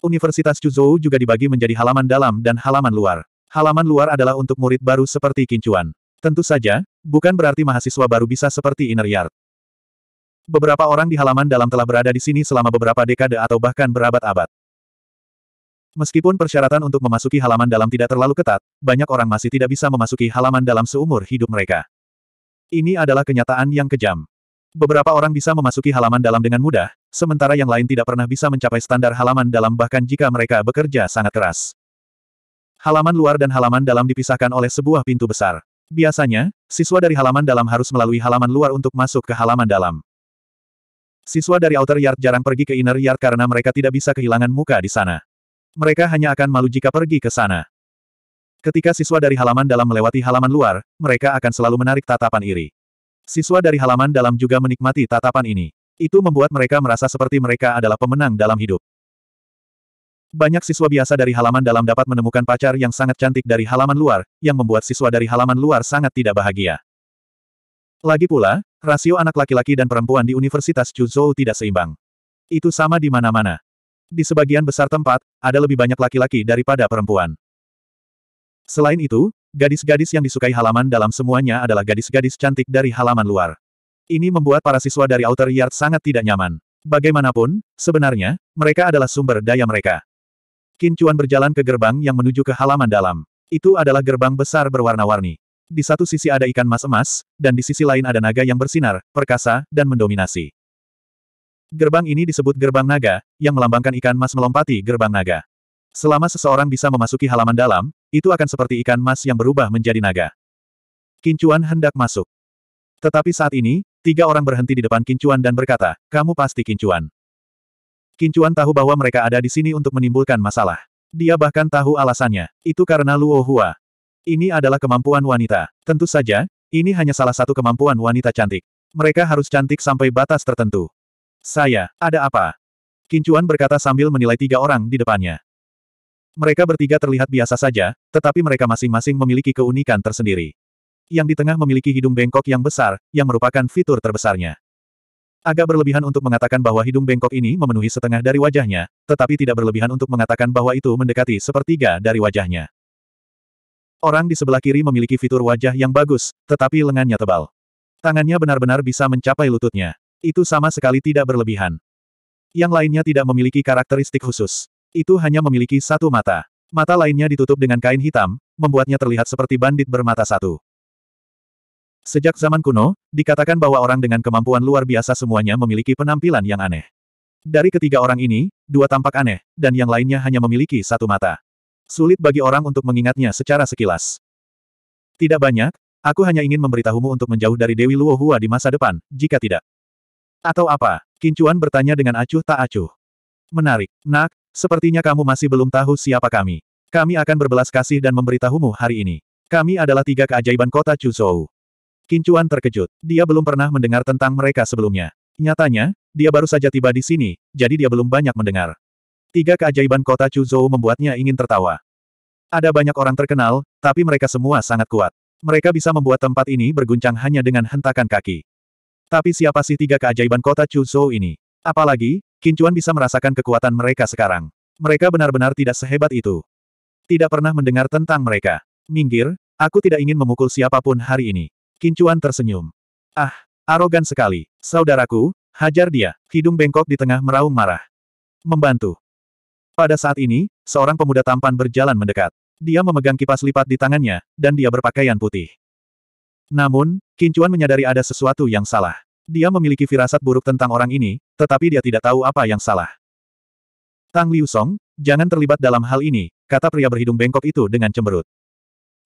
Universitas Chuzhou juga dibagi menjadi halaman dalam dan halaman luar. Halaman luar adalah untuk murid baru seperti Kincuan. Tentu saja, bukan berarti mahasiswa baru bisa seperti Inner Yard. Beberapa orang di halaman dalam telah berada di sini selama beberapa dekade atau bahkan berabad-abad. Meskipun persyaratan untuk memasuki halaman dalam tidak terlalu ketat, banyak orang masih tidak bisa memasuki halaman dalam seumur hidup mereka. Ini adalah kenyataan yang kejam. Beberapa orang bisa memasuki halaman dalam dengan mudah, sementara yang lain tidak pernah bisa mencapai standar halaman dalam bahkan jika mereka bekerja sangat keras. Halaman luar dan halaman dalam dipisahkan oleh sebuah pintu besar. Biasanya, siswa dari halaman dalam harus melalui halaman luar untuk masuk ke halaman dalam. Siswa dari outer yard jarang pergi ke inner yard karena mereka tidak bisa kehilangan muka di sana mereka hanya akan malu jika pergi ke sana. Ketika siswa dari halaman dalam melewati halaman luar, mereka akan selalu menarik tatapan iri. Siswa dari halaman dalam juga menikmati tatapan ini. Itu membuat mereka merasa seperti mereka adalah pemenang dalam hidup. Banyak siswa biasa dari halaman dalam dapat menemukan pacar yang sangat cantik dari halaman luar, yang membuat siswa dari halaman luar sangat tidak bahagia. Lagi pula, rasio anak laki-laki dan perempuan di Universitas Chuzhou tidak seimbang. Itu sama di mana-mana. Di sebagian besar tempat, ada lebih banyak laki-laki daripada perempuan. Selain itu, gadis-gadis yang disukai halaman dalam semuanya adalah gadis-gadis cantik dari halaman luar. Ini membuat para siswa dari Outer Yard sangat tidak nyaman. Bagaimanapun, sebenarnya, mereka adalah sumber daya mereka. Kincuan berjalan ke gerbang yang menuju ke halaman dalam. Itu adalah gerbang besar berwarna-warni. Di satu sisi ada ikan emas emas, dan di sisi lain ada naga yang bersinar, perkasa, dan mendominasi. Gerbang ini disebut gerbang naga, yang melambangkan ikan mas melompati gerbang naga. Selama seseorang bisa memasuki halaman dalam, itu akan seperti ikan mas yang berubah menjadi naga. Kincuan hendak masuk. Tetapi saat ini, tiga orang berhenti di depan Kincuan dan berkata, kamu pasti Kincuan. Kincuan tahu bahwa mereka ada di sini untuk menimbulkan masalah. Dia bahkan tahu alasannya. Itu karena Luo Hua. Ini adalah kemampuan wanita. Tentu saja, ini hanya salah satu kemampuan wanita cantik. Mereka harus cantik sampai batas tertentu. Saya, ada apa? Kincuan berkata sambil menilai tiga orang di depannya. Mereka bertiga terlihat biasa saja, tetapi mereka masing-masing memiliki keunikan tersendiri. Yang di tengah memiliki hidung bengkok yang besar, yang merupakan fitur terbesarnya. Agak berlebihan untuk mengatakan bahwa hidung bengkok ini memenuhi setengah dari wajahnya, tetapi tidak berlebihan untuk mengatakan bahwa itu mendekati sepertiga dari wajahnya. Orang di sebelah kiri memiliki fitur wajah yang bagus, tetapi lengannya tebal. Tangannya benar-benar bisa mencapai lututnya. Itu sama sekali tidak berlebihan. Yang lainnya tidak memiliki karakteristik khusus. Itu hanya memiliki satu mata. Mata lainnya ditutup dengan kain hitam, membuatnya terlihat seperti bandit bermata satu. Sejak zaman kuno, dikatakan bahwa orang dengan kemampuan luar biasa semuanya memiliki penampilan yang aneh. Dari ketiga orang ini, dua tampak aneh, dan yang lainnya hanya memiliki satu mata. Sulit bagi orang untuk mengingatnya secara sekilas. Tidak banyak, aku hanya ingin memberitahumu untuk menjauh dari Dewi Luohua di masa depan, jika tidak. Atau apa? Kincuan bertanya dengan acuh tak acuh. Menarik. Nak, sepertinya kamu masih belum tahu siapa kami. Kami akan berbelas kasih dan memberitahumu hari ini. Kami adalah tiga keajaiban kota Chuzhou. Kincuan terkejut. Dia belum pernah mendengar tentang mereka sebelumnya. Nyatanya, dia baru saja tiba di sini, jadi dia belum banyak mendengar. Tiga keajaiban kota Chuzhou membuatnya ingin tertawa. Ada banyak orang terkenal, tapi mereka semua sangat kuat. Mereka bisa membuat tempat ini berguncang hanya dengan hentakan kaki. Tapi siapa sih tiga keajaiban kota Chuzhou ini? Apalagi, Kincuan bisa merasakan kekuatan mereka sekarang. Mereka benar-benar tidak sehebat itu. Tidak pernah mendengar tentang mereka. Minggir, aku tidak ingin memukul siapapun hari ini. Kincuan tersenyum. Ah, arogan sekali. Saudaraku, hajar dia. Hidung bengkok di tengah meraung marah. Membantu. Pada saat ini, seorang pemuda tampan berjalan mendekat. Dia memegang kipas lipat di tangannya, dan dia berpakaian putih. Namun, Kincuan menyadari ada sesuatu yang salah. Dia memiliki firasat buruk tentang orang ini, tetapi dia tidak tahu apa yang salah. Tang Liu Song, jangan terlibat dalam hal ini, kata pria berhidung bengkok itu dengan cemberut.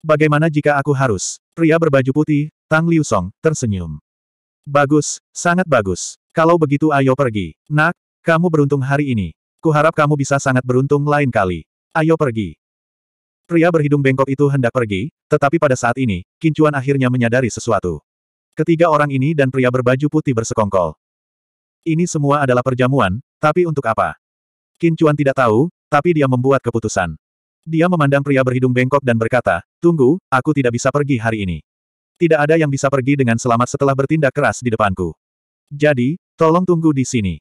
Bagaimana jika aku harus? Pria berbaju putih, Tang Liu Song, tersenyum. Bagus, sangat bagus. Kalau begitu ayo pergi. Nak, kamu beruntung hari ini. Kuharap kamu bisa sangat beruntung lain kali. Ayo pergi. Pria berhidung bengkok itu hendak pergi, tetapi pada saat ini, Kincuan akhirnya menyadari sesuatu. Ketiga orang ini dan pria berbaju putih bersekongkol. Ini semua adalah perjamuan, tapi untuk apa? Kincuan tidak tahu, tapi dia membuat keputusan. Dia memandang pria berhidung bengkok dan berkata, Tunggu, aku tidak bisa pergi hari ini. Tidak ada yang bisa pergi dengan selamat setelah bertindak keras di depanku. Jadi, tolong tunggu di sini.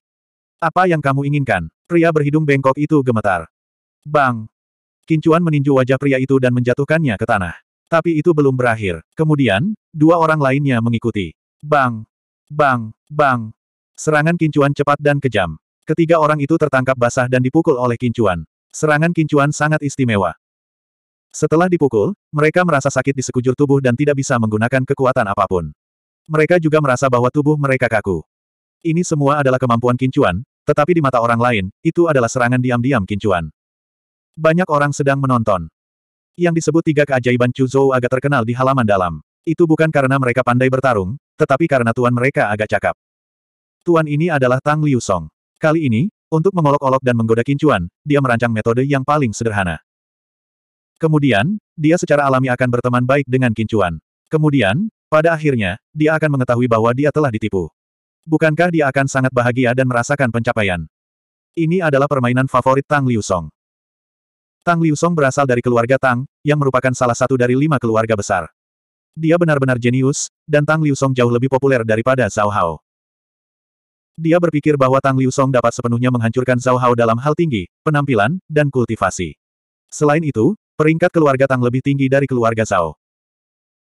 Apa yang kamu inginkan? Pria berhidung bengkok itu gemetar. Bang! Kincuan meninju wajah pria itu dan menjatuhkannya ke tanah. Tapi itu belum berakhir. Kemudian, dua orang lainnya mengikuti. Bang! Bang! Bang! Serangan kincuan cepat dan kejam. Ketiga orang itu tertangkap basah dan dipukul oleh kincuan. Serangan kincuan sangat istimewa. Setelah dipukul, mereka merasa sakit di sekujur tubuh dan tidak bisa menggunakan kekuatan apapun. Mereka juga merasa bahwa tubuh mereka kaku. Ini semua adalah kemampuan kincuan, tetapi di mata orang lain, itu adalah serangan diam-diam kincuan. Banyak orang sedang menonton. Yang disebut tiga keajaiban Zhou agak terkenal di halaman dalam. Itu bukan karena mereka pandai bertarung, tetapi karena tuan mereka agak cakap. Tuan ini adalah Tang Liu Song. Kali ini, untuk mengolok-olok dan menggoda Kincuan, dia merancang metode yang paling sederhana. Kemudian, dia secara alami akan berteman baik dengan Kincuan. Kemudian, pada akhirnya, dia akan mengetahui bahwa dia telah ditipu. Bukankah dia akan sangat bahagia dan merasakan pencapaian? Ini adalah permainan favorit Tang Liu Song. Tang Liusong berasal dari keluarga Tang, yang merupakan salah satu dari lima keluarga besar. Dia benar-benar jenius, dan Tang Liusong jauh lebih populer daripada Zhao Hao. Dia berpikir bahwa Tang Liusong dapat sepenuhnya menghancurkan Zhao Hao dalam hal tinggi, penampilan, dan kultivasi. Selain itu, peringkat keluarga Tang lebih tinggi dari keluarga Zhao.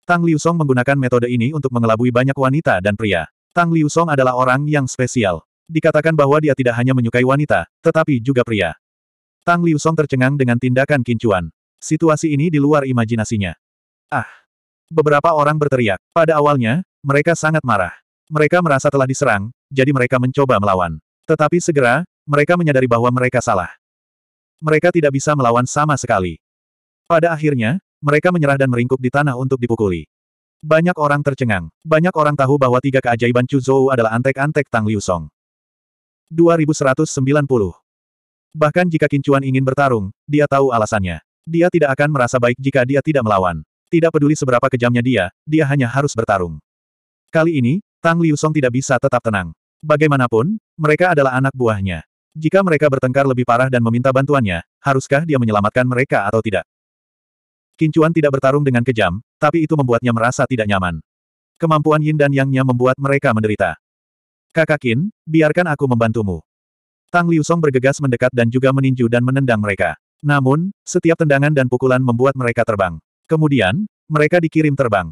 Tang Liusong menggunakan metode ini untuk mengelabui banyak wanita dan pria. Tang Liusong adalah orang yang spesial. Dikatakan bahwa dia tidak hanya menyukai wanita, tetapi juga pria. Tang Liu Song tercengang dengan tindakan kincuan. Situasi ini di luar imajinasinya. Ah! Beberapa orang berteriak. Pada awalnya, mereka sangat marah. Mereka merasa telah diserang, jadi mereka mencoba melawan. Tetapi segera, mereka menyadari bahwa mereka salah. Mereka tidak bisa melawan sama sekali. Pada akhirnya, mereka menyerah dan meringkuk di tanah untuk dipukuli. Banyak orang tercengang. Banyak orang tahu bahwa tiga keajaiban Chu Zhou adalah antek-antek Tang Liu Song. 2190 Bahkan jika Kincuan ingin bertarung, dia tahu alasannya. Dia tidak akan merasa baik jika dia tidak melawan. Tidak peduli seberapa kejamnya dia, dia hanya harus bertarung. Kali ini, Tang Liu Song tidak bisa tetap tenang. Bagaimanapun, mereka adalah anak buahnya. Jika mereka bertengkar lebih parah dan meminta bantuannya, haruskah dia menyelamatkan mereka atau tidak? Kincuan tidak bertarung dengan kejam, tapi itu membuatnya merasa tidak nyaman. Kemampuan Yin dan Yangnya membuat mereka menderita. Kakak Kin, biarkan aku membantumu. Tang Liu Song bergegas mendekat dan juga meninju dan menendang mereka. Namun, setiap tendangan dan pukulan membuat mereka terbang. Kemudian, mereka dikirim terbang.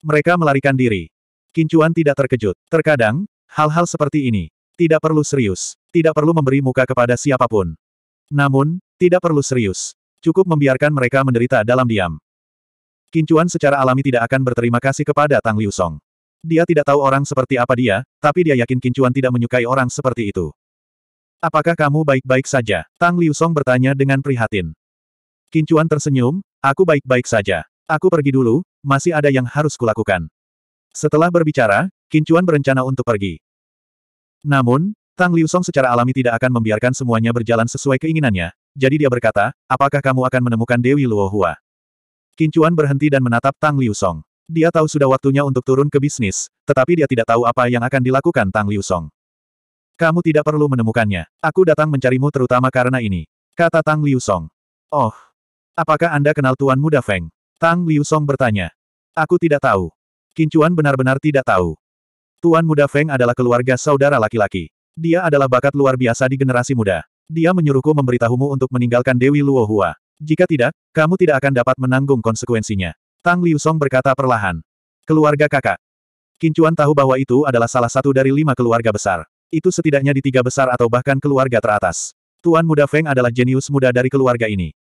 Mereka melarikan diri. Kincuan tidak terkejut. Terkadang, hal-hal seperti ini. Tidak perlu serius. Tidak perlu memberi muka kepada siapapun. Namun, tidak perlu serius. Cukup membiarkan mereka menderita dalam diam. Kincuan secara alami tidak akan berterima kasih kepada Tang Liu Song. Dia tidak tahu orang seperti apa dia, tapi dia yakin Kincuan tidak menyukai orang seperti itu. Apakah kamu baik-baik saja? Tang Liu Song bertanya dengan prihatin. Kincuan tersenyum, aku baik-baik saja. Aku pergi dulu, masih ada yang harus kulakukan. Setelah berbicara, Kincuan berencana untuk pergi. Namun, Tang Liu Song secara alami tidak akan membiarkan semuanya berjalan sesuai keinginannya, jadi dia berkata, apakah kamu akan menemukan Dewi Luo Hua? Kincuan berhenti dan menatap Tang Liu Song. Dia tahu sudah waktunya untuk turun ke bisnis, tetapi dia tidak tahu apa yang akan dilakukan Tang Liu Song. Kamu tidak perlu menemukannya. Aku datang mencarimu terutama karena ini. Kata Tang Liu Song. Oh. Apakah Anda kenal Tuan Muda Feng? Tang Liu Song bertanya. Aku tidak tahu. Kincuan benar-benar tidak tahu. Tuan Muda Feng adalah keluarga saudara laki-laki. Dia adalah bakat luar biasa di generasi muda. Dia menyuruhku memberitahumu untuk meninggalkan Dewi Luo Hua. Jika tidak, kamu tidak akan dapat menanggung konsekuensinya. Tang Liu Song berkata perlahan. Keluarga kakak. Kincuan tahu bahwa itu adalah salah satu dari lima keluarga besar. Itu setidaknya di tiga besar atau bahkan keluarga teratas. Tuan Muda Feng adalah jenius muda dari keluarga ini.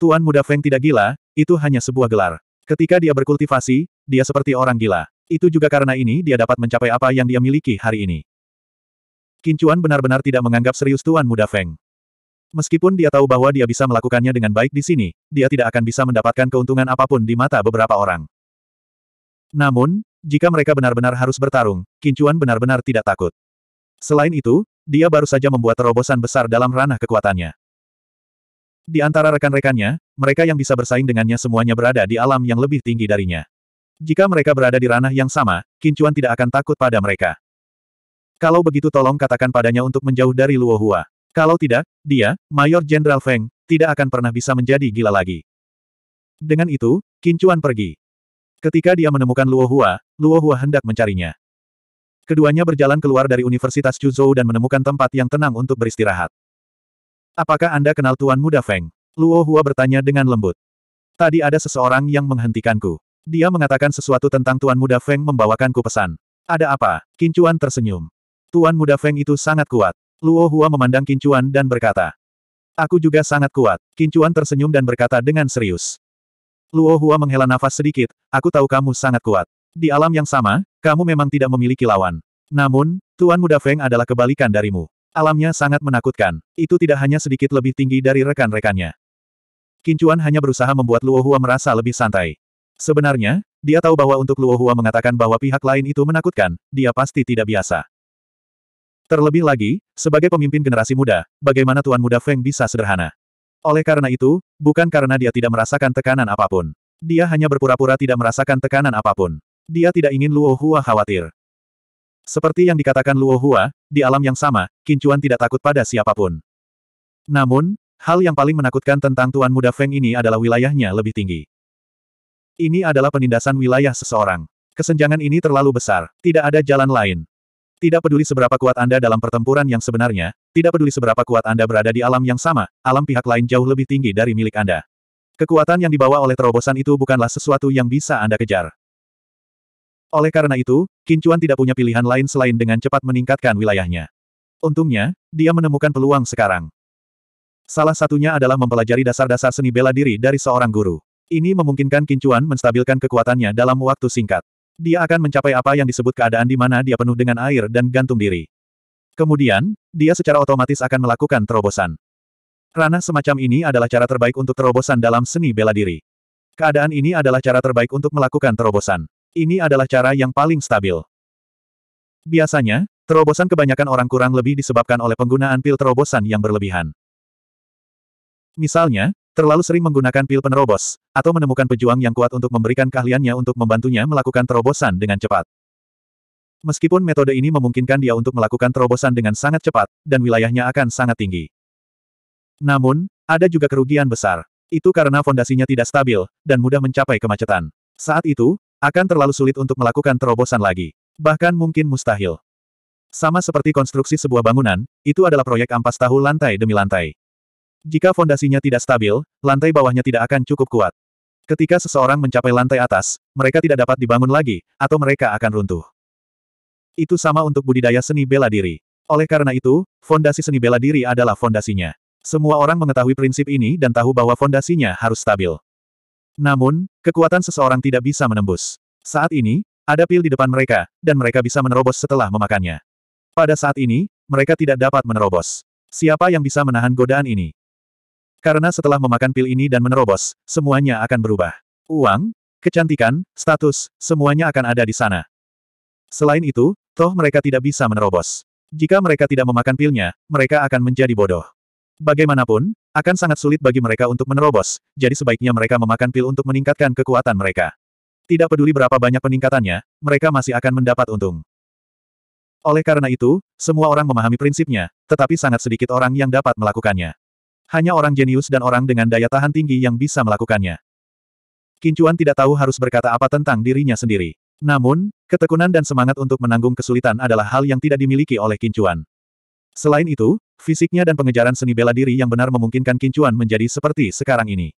Tuan Muda Feng tidak gila, itu hanya sebuah gelar. Ketika dia berkultivasi, dia seperti orang gila. Itu juga karena ini dia dapat mencapai apa yang dia miliki hari ini. Kincuan benar-benar tidak menganggap serius Tuan Muda Feng. Meskipun dia tahu bahwa dia bisa melakukannya dengan baik di sini, dia tidak akan bisa mendapatkan keuntungan apapun di mata beberapa orang. Namun, jika mereka benar-benar harus bertarung, Kincuan benar-benar tidak takut. Selain itu, dia baru saja membuat terobosan besar dalam ranah kekuatannya. Di antara rekan-rekannya, mereka yang bisa bersaing dengannya semuanya berada di alam yang lebih tinggi darinya. Jika mereka berada di ranah yang sama, Kincuan tidak akan takut pada mereka. Kalau begitu tolong katakan padanya untuk menjauh dari Luo Hua. Kalau tidak, dia, Mayor Jenderal Feng, tidak akan pernah bisa menjadi gila lagi. Dengan itu, Kincuan pergi. Ketika dia menemukan Luo Hua, Luo Hua hendak mencarinya. Keduanya berjalan keluar dari Universitas Chuzhou dan menemukan tempat yang tenang untuk beristirahat. Apakah Anda kenal Tuan Muda Feng? Luo Hua bertanya dengan lembut. Tadi ada seseorang yang menghentikanku. Dia mengatakan sesuatu tentang Tuan Muda Feng membawakanku pesan. Ada apa? Kincuan tersenyum. Tuan Muda Feng itu sangat kuat. Luo Hua memandang Kincuan dan berkata. Aku juga sangat kuat. Kincuan tersenyum dan berkata dengan serius. Luo Hua menghela nafas sedikit, aku tahu kamu sangat kuat. Di alam yang sama, kamu memang tidak memiliki lawan. Namun, Tuan Muda Feng adalah kebalikan darimu. Alamnya sangat menakutkan. Itu tidak hanya sedikit lebih tinggi dari rekan-rekannya. Kincuan hanya berusaha membuat Luo Hua merasa lebih santai. Sebenarnya, dia tahu bahwa untuk Luo Hua mengatakan bahwa pihak lain itu menakutkan, dia pasti tidak biasa. Terlebih lagi, sebagai pemimpin generasi muda, bagaimana Tuan Muda Feng bisa sederhana? Oleh karena itu, bukan karena dia tidak merasakan tekanan apapun. Dia hanya berpura-pura tidak merasakan tekanan apapun. Dia tidak ingin Luo Hua khawatir. Seperti yang dikatakan Luo Hua, di alam yang sama, Kincuan tidak takut pada siapapun. Namun, hal yang paling menakutkan tentang Tuan Muda Feng ini adalah wilayahnya lebih tinggi. Ini adalah penindasan wilayah seseorang. Kesenjangan ini terlalu besar, tidak ada jalan lain. Tidak peduli seberapa kuat Anda dalam pertempuran yang sebenarnya, tidak peduli seberapa kuat Anda berada di alam yang sama, alam pihak lain jauh lebih tinggi dari milik Anda. Kekuatan yang dibawa oleh terobosan itu bukanlah sesuatu yang bisa Anda kejar. Oleh karena itu, Kincuan tidak punya pilihan lain selain dengan cepat meningkatkan wilayahnya. Untungnya, dia menemukan peluang sekarang. Salah satunya adalah mempelajari dasar-dasar seni bela diri dari seorang guru. Ini memungkinkan Kincuan menstabilkan kekuatannya dalam waktu singkat. Dia akan mencapai apa yang disebut keadaan di mana dia penuh dengan air dan gantung diri. Kemudian, dia secara otomatis akan melakukan terobosan. Ranah semacam ini adalah cara terbaik untuk terobosan dalam seni bela diri. Keadaan ini adalah cara terbaik untuk melakukan terobosan. Ini adalah cara yang paling stabil. Biasanya, terobosan kebanyakan orang kurang lebih disebabkan oleh penggunaan pil terobosan yang berlebihan. Misalnya, terlalu sering menggunakan pil penerobos, atau menemukan pejuang yang kuat untuk memberikan keahliannya untuk membantunya melakukan terobosan dengan cepat. Meskipun metode ini memungkinkan dia untuk melakukan terobosan dengan sangat cepat, dan wilayahnya akan sangat tinggi. Namun, ada juga kerugian besar. Itu karena fondasinya tidak stabil, dan mudah mencapai kemacetan. Saat itu, akan terlalu sulit untuk melakukan terobosan lagi. Bahkan mungkin mustahil. Sama seperti konstruksi sebuah bangunan, itu adalah proyek ampas tahu lantai demi lantai. Jika fondasinya tidak stabil, lantai bawahnya tidak akan cukup kuat. Ketika seseorang mencapai lantai atas, mereka tidak dapat dibangun lagi, atau mereka akan runtuh. Itu sama untuk budidaya seni bela diri. Oleh karena itu, fondasi seni bela diri adalah fondasinya. Semua orang mengetahui prinsip ini dan tahu bahwa fondasinya harus stabil. Namun, kekuatan seseorang tidak bisa menembus. Saat ini, ada pil di depan mereka, dan mereka bisa menerobos setelah memakannya. Pada saat ini, mereka tidak dapat menerobos. Siapa yang bisa menahan godaan ini? Karena setelah memakan pil ini dan menerobos, semuanya akan berubah. Uang, kecantikan, status, semuanya akan ada di sana. Selain itu, toh mereka tidak bisa menerobos. Jika mereka tidak memakan pilnya, mereka akan menjadi bodoh. Bagaimanapun, akan sangat sulit bagi mereka untuk menerobos, jadi sebaiknya mereka memakan pil untuk meningkatkan kekuatan mereka. Tidak peduli berapa banyak peningkatannya, mereka masih akan mendapat untung. Oleh karena itu, semua orang memahami prinsipnya, tetapi sangat sedikit orang yang dapat melakukannya. Hanya orang jenius dan orang dengan daya tahan tinggi yang bisa melakukannya. Kincuan tidak tahu harus berkata apa tentang dirinya sendiri. Namun, ketekunan dan semangat untuk menanggung kesulitan adalah hal yang tidak dimiliki oleh Kincuan. Selain itu, Fisiknya dan pengejaran seni bela diri yang benar memungkinkan Kincuan menjadi seperti sekarang ini.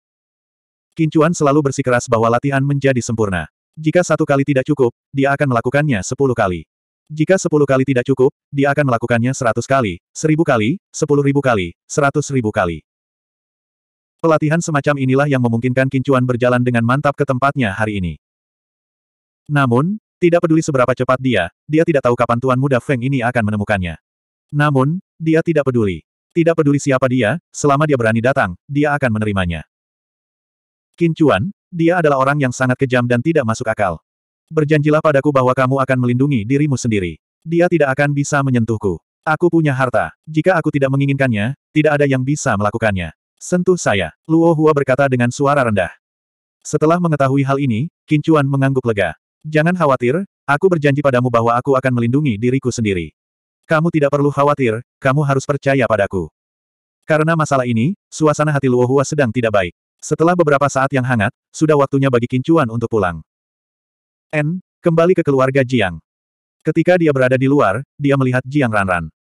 Kincuan selalu bersikeras bahwa latihan menjadi sempurna. Jika satu kali tidak cukup, dia akan melakukannya sepuluh kali. Jika sepuluh kali tidak cukup, dia akan melakukannya seratus kali, seribu kali, sepuluh ribu kali, seratus ribu kali. Pelatihan semacam inilah yang memungkinkan Kincuan berjalan dengan mantap ke tempatnya hari ini. Namun, tidak peduli seberapa cepat dia, dia tidak tahu kapan Tuan Muda Feng ini akan menemukannya. Namun, dia tidak peduli. Tidak peduli siapa dia, selama dia berani datang, dia akan menerimanya. Qin Chuan, dia adalah orang yang sangat kejam dan tidak masuk akal. Berjanjilah padaku bahwa kamu akan melindungi dirimu sendiri. Dia tidak akan bisa menyentuhku. Aku punya harta. Jika aku tidak menginginkannya, tidak ada yang bisa melakukannya. Sentuh saya. Luo Hua berkata dengan suara rendah. Setelah mengetahui hal ini, Qin Chuan mengangguk lega. Jangan khawatir, aku berjanji padamu bahwa aku akan melindungi diriku sendiri. Kamu tidak perlu khawatir, kamu harus percaya padaku. Karena masalah ini, suasana hati Luo Hua sedang tidak baik. Setelah beberapa saat yang hangat, sudah waktunya bagi Kincuan untuk pulang. N, kembali ke keluarga Jiang. Ketika dia berada di luar, dia melihat Jiang Ranran.